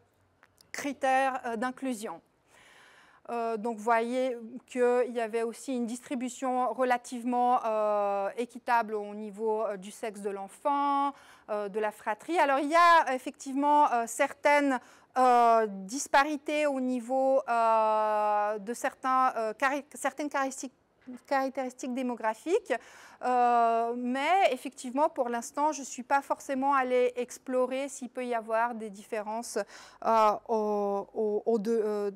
critère d'inclusion. Euh, donc vous voyez qu'il y avait aussi une distribution relativement euh, équitable au niveau euh, du sexe de l'enfant, de la fratrie. Alors il y a effectivement certaines disparités au niveau de certains, certaines caractéristiques caractéristiques démographiques, euh, mais effectivement, pour l'instant, je ne suis pas forcément allée explorer s'il peut y avoir des différences euh, euh,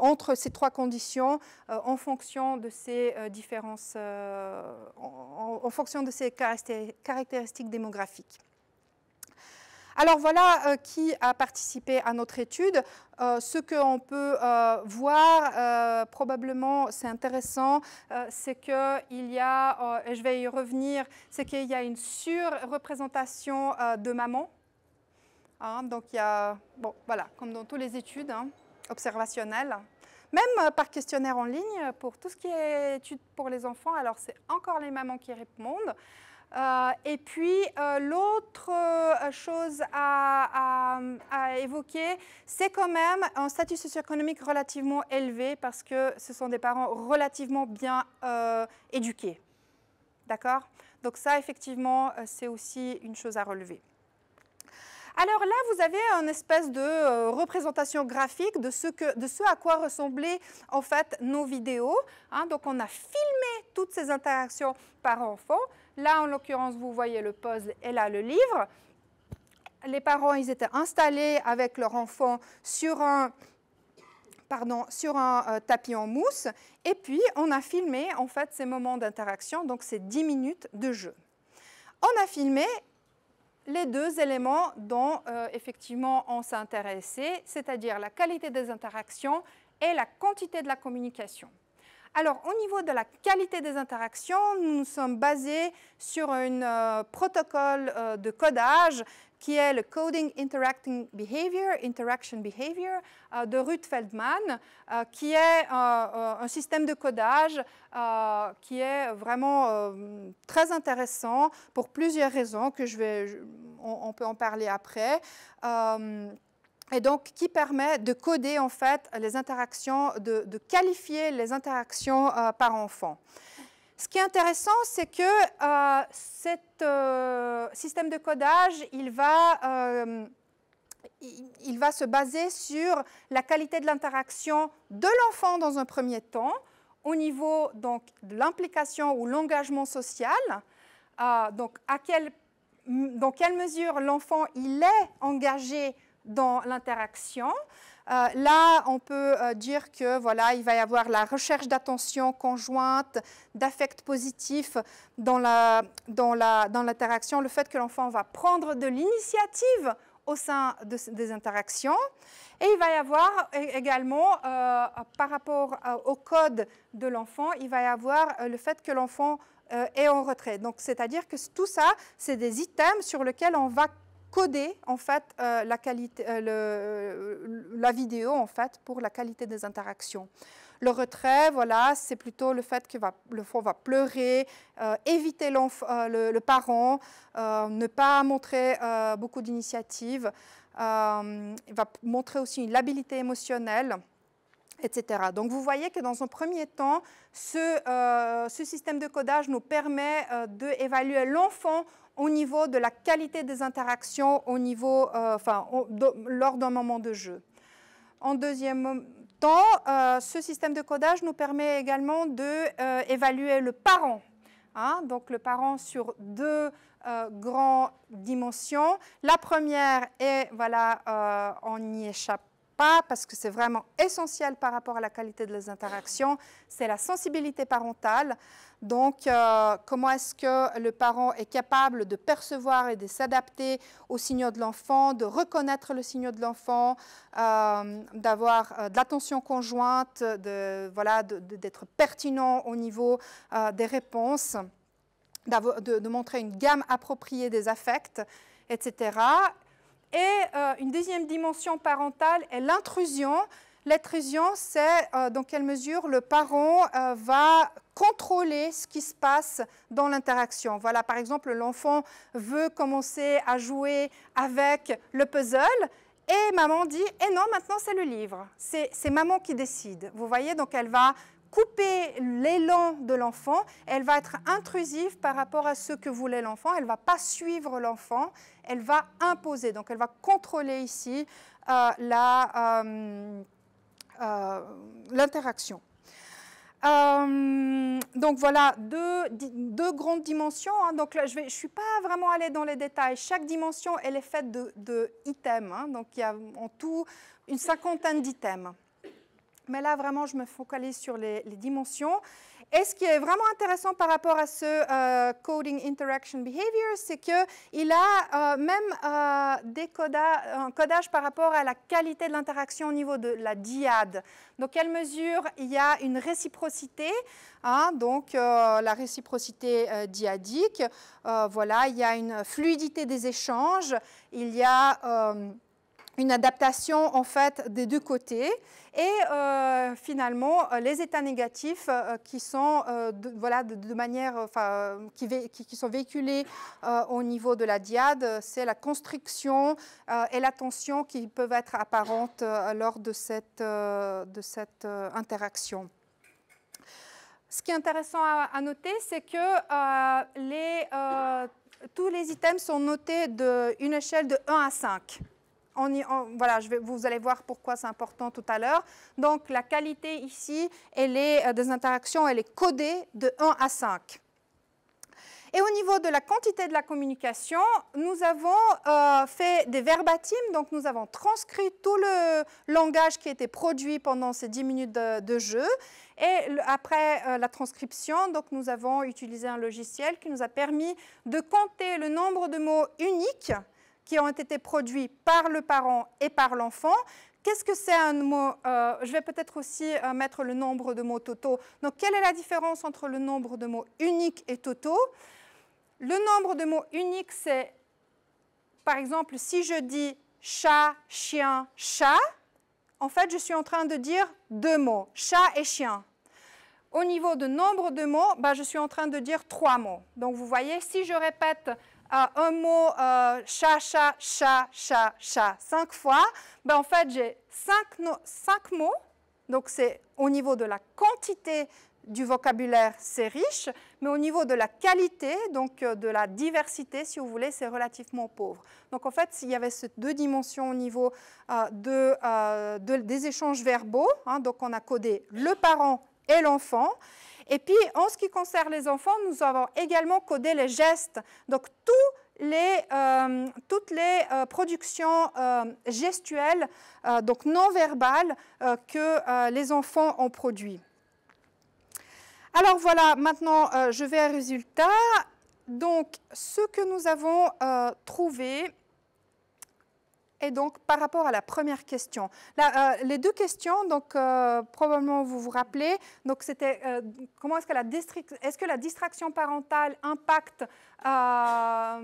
entre ces trois conditions en fonction de ces différences, en, fonction de ces caractéristiques démographiques. Alors voilà euh, qui a participé à notre étude. Euh, ce qu'on peut euh, voir, probablement c'est intéressant, c'est qu'il y a, et je vais y revenir, c'est qu'il y a une surreprésentation de mamans. Hein, donc il y a, bon voilà, comme dans toutes les études hein, observationnelles, même par questionnaire en ligne, pour tout ce qui est études pour les enfants, alors c'est encore les mamans qui répondent. Euh, et puis euh, l'autre euh, chose à, évoquer, c'est quand même un statut socio-économique relativement élevé parce que ce sont des parents relativement bien éduqués. D'accord Donc ça, effectivement, c'est aussi une chose à relever. Alors là, vous avez une espèce de représentation graphique de ce, à quoi ressemblaient en fait nos vidéos. Hein. donc on a filmé toutes ces interactions par enfant Là, en l'occurrence, vous voyez le puzzle et là, le livre. Les parents, ils étaient installés avec leur enfant sur un, euh, tapis en mousse. Et puis, on a filmé en fait ces moments d'interaction, donc ces 10 minutes de jeu. On a filmé les deux éléments dont euh, effectivement on s'est intéressé, c'est-à-dire la qualité des interactions et la quantité de la communication. Alors, au niveau de la qualité des interactions, nous nous sommes basés sur un euh, protocole euh, de codage qui est le Coding Interacting Behavior, Interaction Behavior euh, de Ruth Feldman, qui est un système de codage qui est vraiment très intéressant pour plusieurs raisons que je vais, on peut en parler après et donc qui permet de coder en fait les interactions, de, qualifier les interactions euh, par enfant. Ce qui est intéressant, c'est que euh, ce euh, système de codage, il va, il, va se baser sur la qualité de l'interaction de l'enfant dans un premier temps, au niveau donc, de l'implication ou l'engagement social, donc à quel, dans quelle mesure l'enfant il est engagé dans l'interaction. Euh, là, on peut euh, dire que voilà, il va y avoir la recherche d'attention conjointe, d'affect positif dans la dans la dans l'interaction, le fait que l'enfant va prendre de l'initiative au sein des interactions. Et il va y avoir également, euh, par rapport au code de l'enfant, il va y avoir le fait que l'enfant est en retrait. Donc, c'est-à-dire que tout ça, c'est des items sur lesquels on va coder en fait euh, la qualité, euh, euh, la vidéo en fait pour la qualité des interactions. Le retrait, voilà, c'est plutôt le fait que va, le fond va pleurer, éviter le, le, parent, ne pas montrer beaucoup d'initiative. il va montrer aussi une labilité émotionnelle. Donc vous voyez que dans un premier temps, ce, euh, ce système de codage nous permet euh, d'évaluer l'enfant au niveau de la qualité des interactions au niveau, euh, enfin, lors d'un moment de jeu. En deuxième temps, ce système de codage nous permet également d'évaluer le parent. Hein. donc le parent sur deux grandes dimensions. La première est, voilà, on y échappe parce que c'est vraiment essentiel par rapport à la qualité des interactions, c'est la sensibilité parentale. Donc, euh, comment est-ce que le parent est capable de percevoir et de s'adapter aux signaux de l'enfant, de reconnaître le signaux de l'enfant, euh, d'avoir euh, de l'attention conjointe, de, voilà, d'être pertinent au niveau des réponses, de montrer une gamme appropriée des affects, etc. Et euh, une deuxième dimension parentale est l'intrusion. L'intrusion, c'est euh, dans quelle mesure le parent euh, va contrôler ce qui se passe dans l'interaction. Voilà, par exemple, l'enfant veut commencer à jouer avec le puzzle et maman dit, eh non, maintenant c'est le livre. C'est maman qui décide. Vous voyez, donc elle va couper l'élan de l'enfant, elle va être intrusive par rapport à ce que voulait l'enfant, elle ne va pas suivre l'enfant, elle va imposer, donc elle va contrôler ici euh, euh, euh, l'interaction. donc voilà, deux, grandes dimensions. Hein. Donc je ne suis pas vraiment allée dans les détails. Chaque dimension, elle est faite de, de items. Hein. Donc il y a en tout une cinquantaine d'items mais là vraiment je me focalise sur les, dimensions. Et ce qui est vraiment intéressant par rapport à ce euh, Coding Interaction Behavior, c'est qu'il a euh, même euh, un codage par rapport à la qualité de l'interaction au niveau de la diade. Donc, quelle mesure il y a une réciprocité, hein, donc la réciprocité diadique, voilà, il y a une fluidité des échanges, il y a une adaptation en fait des deux côtés et euh, finalement euh, les états négatifs euh, qui sont voilà de, manière qui, qui, sont véhiculés au niveau de la diade c'est la constriction et la tension qui peuvent être apparentes lors de cette de cette interaction. Ce qui est intéressant à, noter c'est que les tous les items sont notés d'une échelle de 1 à 5 voilà, vous allez voir pourquoi c'est important tout à l'heure. Donc la qualité ici, elle est euh, des interactions, elle est codée de 1 à 5. Et au niveau de la quantité de la communication, nous avons euh, fait des verbatims, donc nous avons transcrit tout le langage qui a été produit pendant ces 10 minutes de, jeu. Et après euh, la transcription, donc nous avons utilisé un logiciel qui nous a permis de compter le nombre de mots uniques qui ont été produits par le parent et par l'enfant. Qu'est-ce que c'est un mot euh, Je vais peut-être aussi euh, mettre le nombre de mots totaux. Donc, quelle est la différence entre le nombre de mots uniques et totaux Le nombre de mots uniques, c'est, par exemple, si je dis chat, chien, chat, en fait, je suis en train de dire deux mots, chat et chien. Au niveau de nombre de mots, bah, je suis en train de dire trois mots. Donc, vous voyez, si je répète un mot euh, cha chat, chat, chat, chat, chat cinq fois, ben en fait, j'ai cinq, cinq mots. Donc, c'est au niveau de la quantité du vocabulaire, c'est riche, mais au niveau de la qualité, donc euh, de la diversité, si vous voulez, c'est relativement pauvre. Donc en fait, il y avait ces deux dimensions au niveau euh, de, des échanges verbaux. Hein. donc on a codé le parent et l'enfant. Et puis, en ce qui concerne les enfants, nous avons également codé les gestes. Donc, les, euh, toutes les euh, productions euh, gestuelles, donc non verbales, que les enfants ont produites. Alors voilà, maintenant je vais à résultat. Donc ce que nous avons trouvé, et donc, par rapport à la première question, euh, les deux questions, donc euh, probablement vous vous rappelez, donc c'était euh, comment est-ce que la est que la distraction parentale impacte la,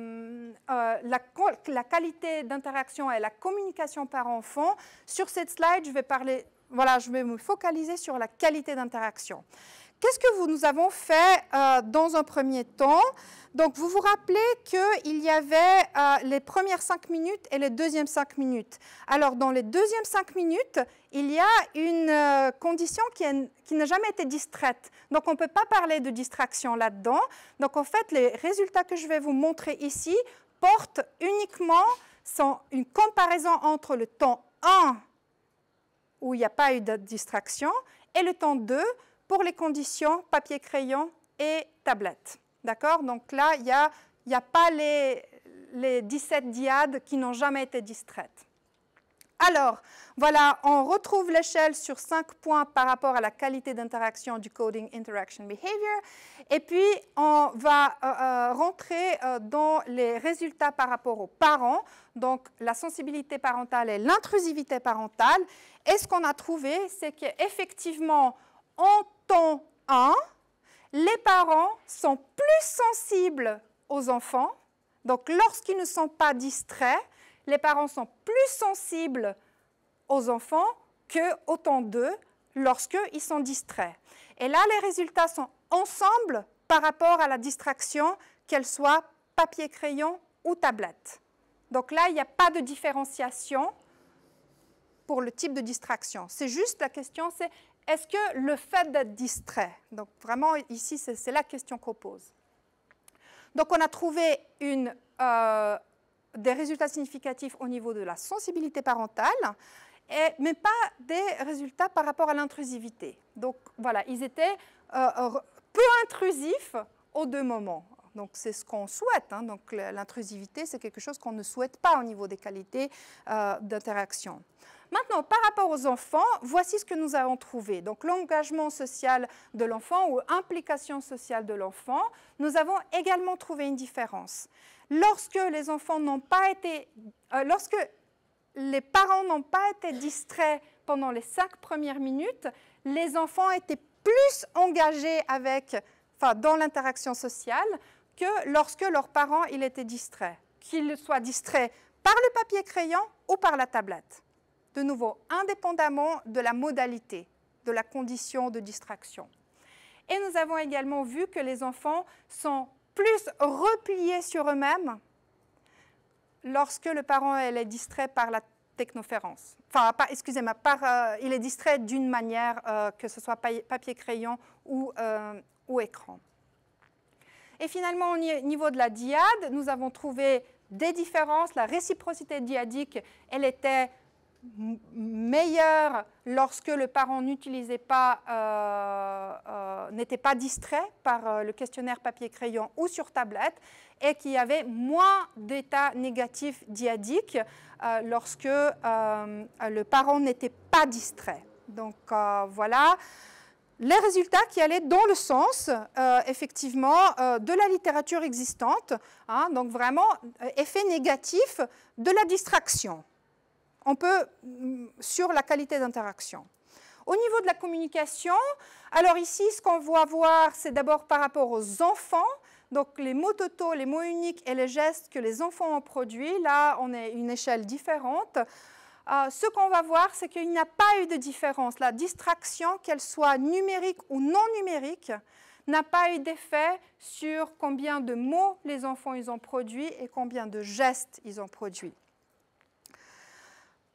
la qualité d'interaction et la communication par enfant Sur cette slide, je vais parler, voilà, je vais me focaliser sur la qualité d'interaction. Qu'est-ce que vous, nous avons fait euh, dans un premier temps Donc, vous vous rappelez qu'il y avait euh, les premières cinq minutes et les deuxièmes cinq minutes. Alors, dans les deuxièmes cinq minutes, il y a une euh, condition qui, n'a jamais été distraite. Donc, on ne peut pas parler de distraction là-dedans. Donc, en fait, les résultats que je vais vous montrer ici portent uniquement une comparaison entre le temps 1, où il n'y a pas eu de distraction, et le temps 2, pour les conditions papier-crayon et tablette. D'accord Donc là, il n'y a, a pas les, les 17 diades qui n'ont jamais été distraites. Alors, voilà, on retrouve l'échelle sur 5 points par rapport à la qualité d'interaction du coding interaction behavior. Et puis, on va euh, euh, rentrer euh, dans les résultats par rapport aux parents. Donc, la sensibilité parentale et l'intrusivité parentale. Et ce qu'on a trouvé, c'est qu'effectivement, on temps 1, les parents sont plus sensibles aux enfants. Donc lorsqu'ils ne sont pas distraits, les parents sont plus sensibles aux enfants que au temps 2 lorsqu'ils sont distraits. Et là, les résultats sont ensemble par rapport à la distraction, qu'elle soit papier-crayon ou tablette. Donc là, il n'y a pas de différenciation pour le type de distraction. C'est juste la question, c'est est-ce que le fait d'être distrait, donc vraiment ici c'est la question qu'on pose. Donc on a trouvé euh, des résultats significatifs au niveau de la sensibilité parentale, mais pas des résultats par rapport à l'intrusivité. Donc voilà, ils étaient euh, peu intrusifs aux deux moments. Donc c'est ce qu'on souhaite. Hein. Donc l'intrusivité, c'est quelque chose qu'on ne souhaite pas au niveau des qualités euh, d'interaction. Maintenant, par rapport aux enfants, voici ce que nous avons trouvé. Donc l'engagement social de l'enfant ou implication sociale de l'enfant, nous avons également trouvé une différence. Lorsque les euh, parents n'ont pas été distraits pendant les cinq premières minutes, les enfants étaient plus engagés dans l'interaction sociale que lorsque leurs parents étaient distraits, qu'ils soient distraits par le papier crayon ou par la tablette de nouveau, indépendamment de la modalité, de la condition de distraction. Et nous avons également vu que les enfants sont plus repliés sur eux-mêmes lorsque le parent elle, est distrait par la technoférence. Enfin, excusez-moi, euh, il est distrait d'une manière, euh, que ce soit papier-crayon ou, euh, ou écran. Et finalement, au niveau de la diade, nous avons trouvé des différences. La réciprocité diadique, elle était Meilleur lorsque le parent n'utilisait pas, euh, euh, n'était pas distrait par euh, le questionnaire papier-crayon ou sur tablette et qu'il y avait moins d'états négatifs diadiques lorsque le parent n'était pas distrait. Donc voilà les résultats qui allaient dans le sens, effectivement, de la littérature existante, hein, donc vraiment effet négatif de la distraction on peut, mm, sur la qualité d'interaction. Au niveau de la communication, alors ici, ce qu'on voit voir, c'est d'abord par rapport aux enfants. Donc les mots totaux, les mots uniques et les gestes que les enfants ont produits, là, on est une échelle différente. Euh, ce qu'on va voir, c'est qu'il n'y a pas eu de différence. La distraction, qu'elle soit numérique ou non numérique, n'a pas eu d'effet sur combien de mots les enfants ils ont produits et combien de gestes ils ont produits.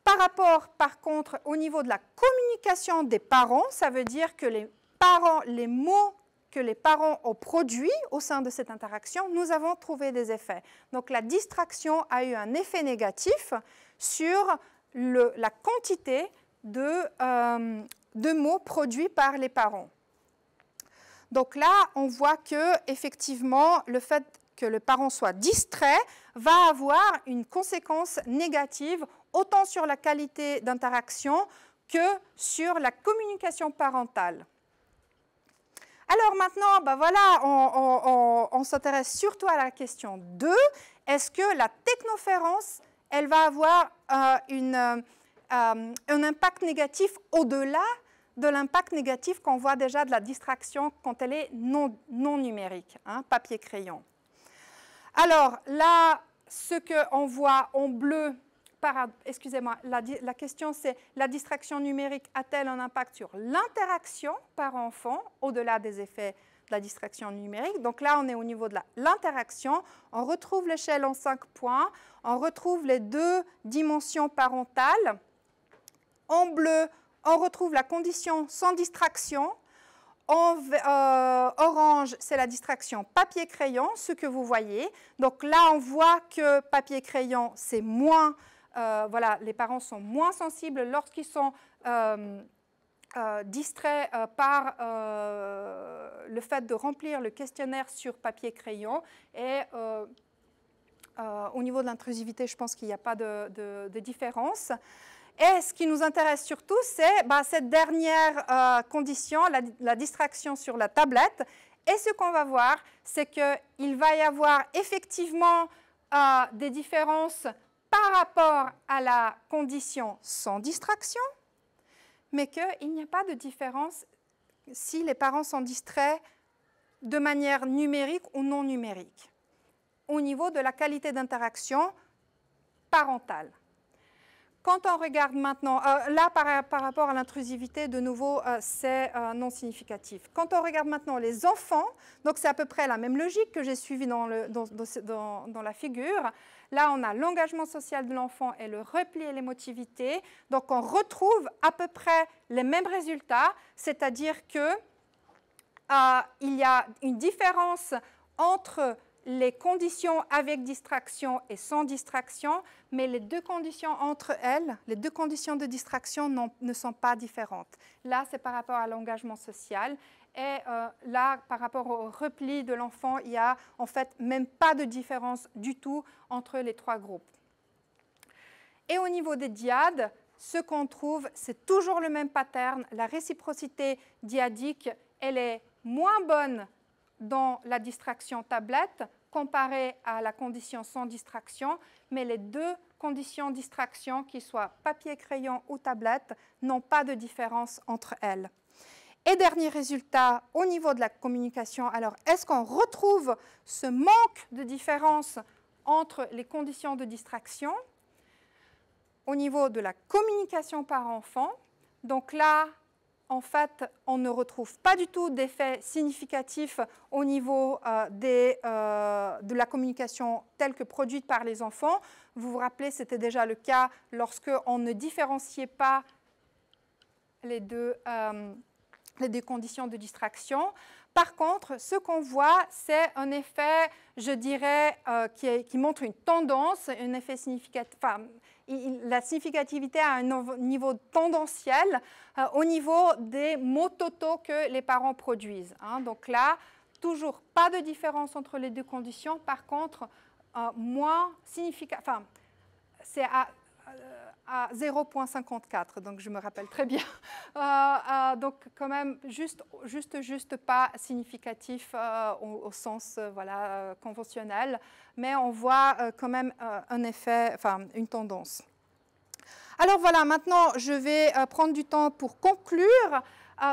Par rapport, par contre, au niveau de la communication des parents, ça veut dire que les parents, les mots que les parents ont produits au sein de cette interaction, nous avons trouvé des effets. Donc la distraction a eu un effet négatif sur la quantité euh, de, mots produits par les parents. Donc là, on voit que effectivement, le fait que le parent soit distrait va avoir une conséquence négative autant sur la qualité d'interaction que sur la communication parentale. Alors maintenant, ben voilà, on, s'intéresse surtout à la question 2. Est-ce que la technoférence, elle va avoir euh, euh, un impact négatif au-delà de l'impact négatif qu'on voit déjà de la distraction quand elle est non, numérique, hein, papier-crayon. Alors là, ce qu'on voit en bleu, excusez-moi, la, question c'est la distraction numérique a-t-elle un impact sur l'interaction par enfant au-delà des effets de la distraction numérique Donc là, on est au niveau de l'interaction. On retrouve l'échelle en cinq points. On retrouve les deux dimensions parentales. En bleu, on retrouve la condition sans distraction. En euh, orange, c'est la distraction papier-crayon, ce que vous voyez. Donc là, on voit que papier-crayon, c'est moins euh, les parents sont moins sensibles lorsqu'ils sont euh, euh, distraits par le fait de remplir le questionnaire sur papier-crayon et au niveau de l'intrusivité, je pense qu'il n'y a pas de, différence. Et ce qui nous intéresse surtout, c'est bah, cette dernière condition, la, distraction sur la tablette. Et ce qu'on va voir, c'est qu'il va y avoir effectivement des différences par rapport à la condition sans distraction, mais qu'il n'y a pas de différence si les parents sont distraits de manière numérique ou non numérique, au niveau de la qualité d'interaction parentale. Quand on regarde maintenant, euh, là par, rapport à l'intrusivité, de nouveau, euh, c'est euh, non significatif. Quand on regarde maintenant les enfants, donc c'est à peu près la même logique que j'ai suivie dans, la figure, Là, on a l'engagement social de l'enfant et le repli et l'émotivité. Donc, on retrouve à peu près les mêmes résultats, c'est-à-dire que euh, il y a une différence entre les conditions avec distraction et sans distraction, mais les deux conditions entre elles, les deux conditions de distraction ne sont pas différentes. Là, c'est par rapport à l'engagement social et euh, là, par rapport au repli de l'enfant, il n'y a en fait même pas de différence du tout entre les trois groupes. Et au niveau des diades, ce qu'on trouve, c'est toujours le même pattern. La réciprocité diadique, elle est moins bonne dans la distraction tablette comparée à la condition sans distraction, mais les deux conditions distraction, qu'ils soient papier, crayon ou tablette, n'ont pas de différence entre elles. Et dernier résultat, au niveau de la communication, alors est-ce qu'on retrouve ce manque de différence entre les conditions de distraction au niveau de la communication par enfant Donc là, en fait, on ne retrouve pas du tout d'effet significatif au niveau euh, euh, de la communication telle que produite par les enfants. Vous vous rappelez, c'était déjà le cas lorsque on ne différenciait pas les deux. Euh, des conditions de distraction. Par contre, ce qu'on voit, c'est un effet, je dirais, euh, qui, qui, montre une tendance, un effet significatif. la significativité à un niveau tendanciel euh, au niveau des mots totaux que les parents produisent. Hein. Donc là, toujours pas de différence entre les deux conditions. Par contre, euh, moins significatif. Enfin, c'est à euh, à 0,54, donc je me rappelle très bien. Euh, euh, donc quand même juste, juste, juste pas significatif au, sens voilà conventionnel, mais on voit quand même un effet, enfin une tendance. Alors voilà, maintenant je vais prendre du temps pour conclure.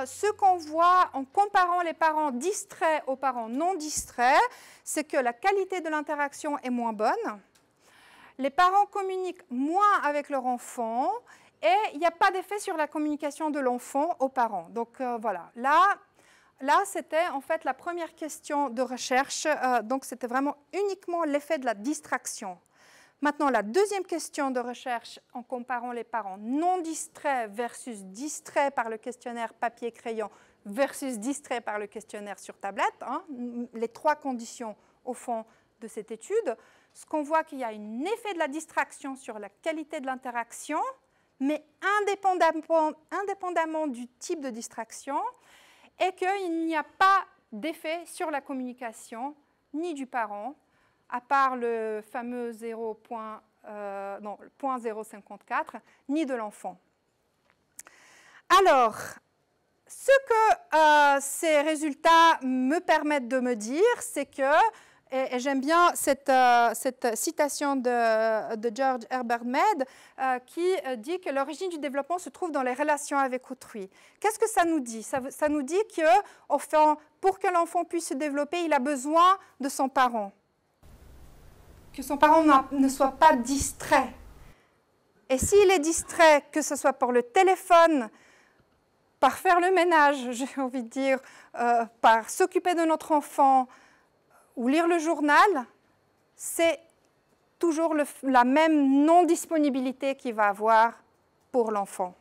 ce qu'on voit en comparant les parents distraits aux parents non distraits, c'est que la qualité de l'interaction est moins bonne les parents communiquent moins avec leur enfant et il n'y a pas d'effet sur la communication de l'enfant aux parents. Donc euh, voilà, là, c'était en fait la première question de recherche, euh, donc c'était vraiment uniquement l'effet de la distraction. Maintenant, la deuxième question de recherche en comparant les parents non distraits versus distraits par le questionnaire papier-crayon versus distraits par le questionnaire sur tablette, hein, les trois conditions au fond de cette étude, ce qu'on voit qu'il y a un effet de la distraction sur la qualité de l'interaction, mais indépendamment, du type de distraction, et qu'il n'y a pas d'effet sur la communication ni du parent, à part le fameux 0. 0,054, euh, ni de l'enfant. Alors, ce que euh, ces résultats me permettent de me dire, c'est que et, j'aime bien cette, euh, citation de, George Herbert Mead euh, qui euh, dit que l'origine du développement se trouve dans les relations avec autrui. Qu'est-ce que ça nous dit ça, nous dit que pour que l'enfant puisse se développer, il a besoin de son parent. Que son parent ne soit pas distrait. Et s'il est distrait, que ce soit par le téléphone, par faire le ménage, j'ai envie de dire, par s'occuper de notre enfant, ou lire le journal, c'est toujours la même non-disponibilité qu'il va avoir pour l'enfant.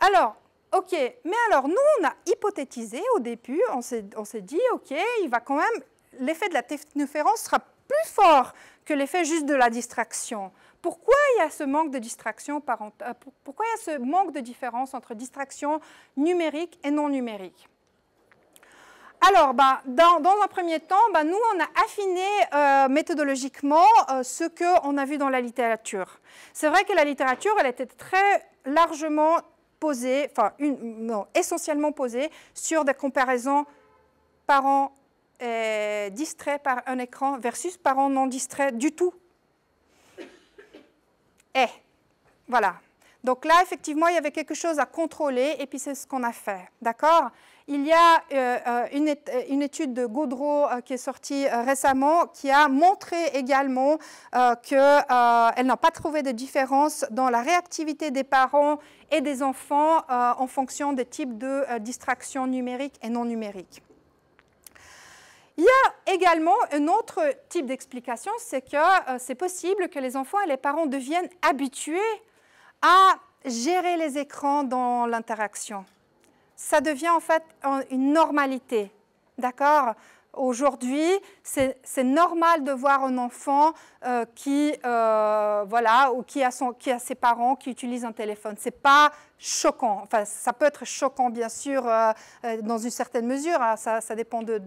Alors, OK, mais alors nous, on a hypothétisé au début, on s'est dit, OK, il va quand même, l'effet de la technoférence sera plus fort que l'effet juste de la distraction. Pourquoi il y a ce manque de distraction parentale euh, Pourquoi il y a ce manque de différence entre distraction numérique et non numérique alors, bah, dans, un premier temps, bah, nous, on a affiné euh, méthodologiquement euh, ce qu'on a vu dans la littérature. C'est vrai que la littérature, elle était très largement posée, enfin, essentiellement posée sur des comparaisons parents euh, distraits par un écran versus parents non distraits du tout. Et, eh, voilà. Donc là, effectivement, il y avait quelque chose à contrôler et puis c'est ce qu'on a fait. D'accord il y a euh, euh, euh, une étude de Gaudreau qui est sortie récemment qui a montré également qu'elle n'a pas trouvé de différence dans la réactivité des parents et des enfants en fonction des types de distractions numériques et non numériques. Il y a également un autre type d'explication, c'est que c'est possible que les enfants et les parents deviennent habitués à gérer les écrans dans l'interaction ça devient en fait une normalité. D'accord Aujourd'hui, c'est normal de voir un enfant euh, qui, euh, voilà, ou qui a, son, qui a ses parents qui utilisent un téléphone. C'est pas choquant. Enfin, ça peut être choquant, bien sûr, euh, dans une certaine mesure. Hein. Ça, dépend de,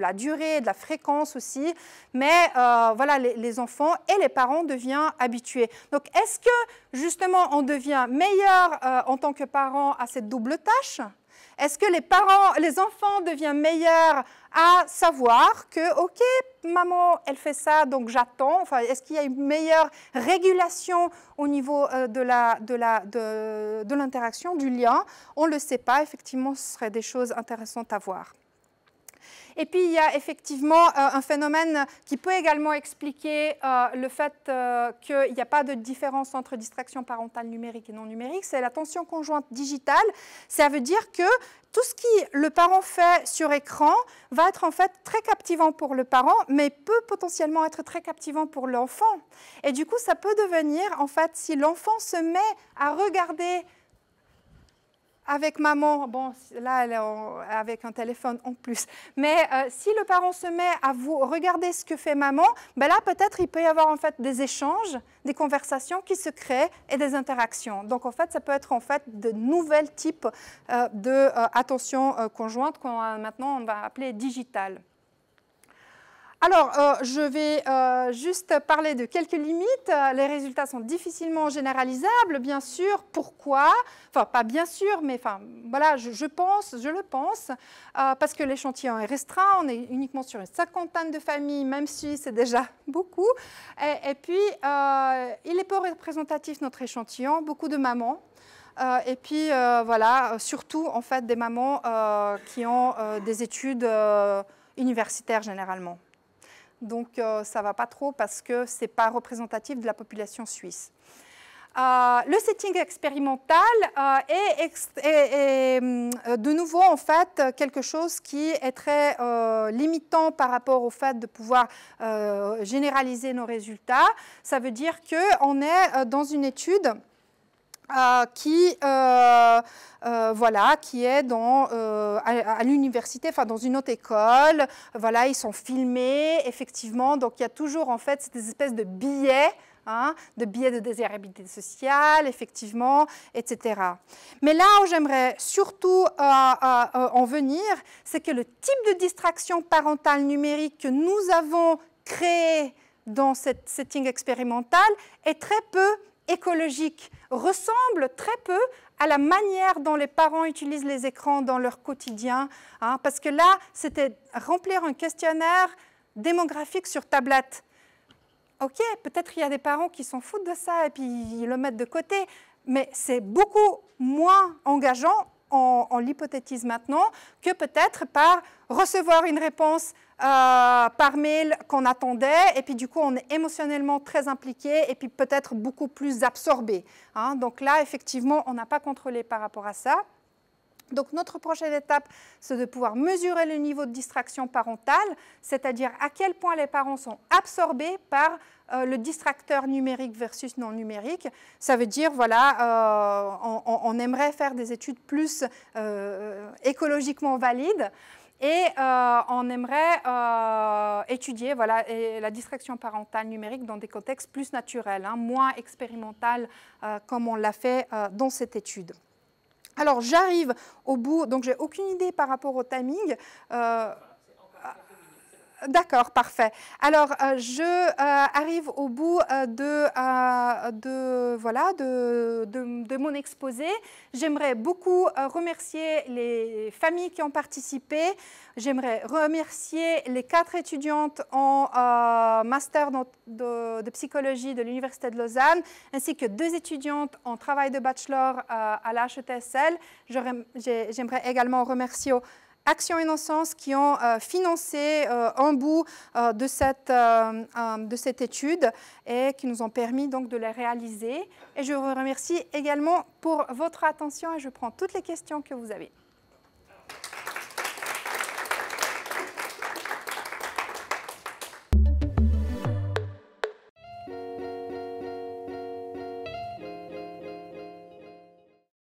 la durée, de la fréquence aussi. Mais voilà, les, les, enfants et les parents deviennent habitués. Donc, est-ce que justement, on devient meilleur en tant que parent à cette double tâche est-ce que les parents, les enfants deviennent meilleurs à savoir que, OK, maman, elle fait ça, donc j'attends. Enfin, est-ce qu'il y a une meilleure régulation au niveau euh, de, de l'interaction, du lien On ne le sait pas. Effectivement, ce serait des choses intéressantes à voir. Et puis, il y a effectivement euh, un phénomène qui peut également expliquer euh, le fait euh, qu'il n'y a pas de différence entre distraction parentale numérique et non numérique, c'est la tension conjointe digitale. Ça veut dire que tout ce que le parent fait sur écran va être en fait très captivant pour le parent, mais peut potentiellement être très captivant pour l'enfant. Et du coup, ça peut devenir, en fait, si l'enfant se met à regarder avec maman, bon, là, elle est avec un téléphone en plus. Mais euh, si le parent se met à vous regarder ce que fait maman, ben là, peut-être, il peut y avoir en fait des échanges, des conversations qui se créent et des interactions. Donc, en fait, ça peut être en fait de nouveaux types euh, d'attention euh, conjointe qu'on maintenant on va appeler digitale. Alors, euh, je vais euh, juste parler de quelques limites. Les résultats sont difficilement généralisables, bien sûr. Pourquoi Enfin, pas bien sûr, mais enfin, voilà, je, pense, je le pense, euh, parce que l'échantillon est restreint. On est uniquement sur une cinquantaine de familles, même si c'est déjà beaucoup. Et, puis, il est pas représentatif, notre échantillon. Beaucoup de mamans, et puis voilà, surtout en fait des mamans qui ont des études universitaires généralement donc euh, ça ne va pas trop parce que ce n'est pas représentatif de la population suisse. Euh, le setting expérimental euh, est, de nouveau en fait quelque chose qui est très limitant par rapport au fait de pouvoir généraliser nos résultats. Ça veut dire qu'on est dans une étude euh, qui, euh, euh, voilà, qui est dans, à, l'université, enfin dans une autre école. Voilà, ils sont filmés, effectivement. Donc il y a toujours en fait des espèces de billets hein, de billets de désirabilité sociale, effectivement, etc. Mais là où j'aimerais surtout en venir, c'est que le type de distraction parentale numérique que nous avons créé dans cette setting expérimental est très peu écologique ressemble très peu à la manière dont les parents utilisent les écrans dans leur quotidien. Hein, parce que là, c'était remplir un questionnaire démographique sur tablette. Ok, peut-être il y a des parents qui s'en foutent de ça et puis ils le mettent de côté, mais c'est beaucoup moins engageant, en on l'hypothétise maintenant, que peut-être par recevoir une réponse euh, par mail qu'on attendait. Et puis du coup, on est émotionnellement très impliqué et puis peut-être beaucoup plus absorbé. Hein. Donc là, effectivement, on n'a pas contrôlé par rapport à ça. Donc notre prochaine étape, c'est de pouvoir mesurer le niveau de distraction parentale, c'est-à-dire à quel point les parents sont absorbés par euh, le distracteur numérique versus non numérique. Ça veut dire, voilà, euh, on, aimerait faire des études plus écologiquement valides. Et euh, on aimerait euh, étudier voilà, la distraction parentale numérique dans des contextes plus naturels, hein, moins expérimental euh, comme on l'a fait dans cette étude. Alors j'arrive au bout, donc j'ai aucune idée par rapport au timing. D'accord, parfait. Alors, euh, je euh, arrive au bout euh, de, voilà, de, mon exposé. J'aimerais beaucoup remercier les familles qui ont participé. J'aimerais remercier les quatre étudiantes en master de, psychologie de l'Université de Lausanne, ainsi que deux étudiantes en travail de bachelor à l'HTSL. E j'aimerais également remercier Action Innocence qui ont euh, financé euh, un bout euh, de, cette, de cette étude et qui nous ont permis donc de la réaliser. Et je vous remercie également pour votre attention et je prends toutes les questions que vous avez.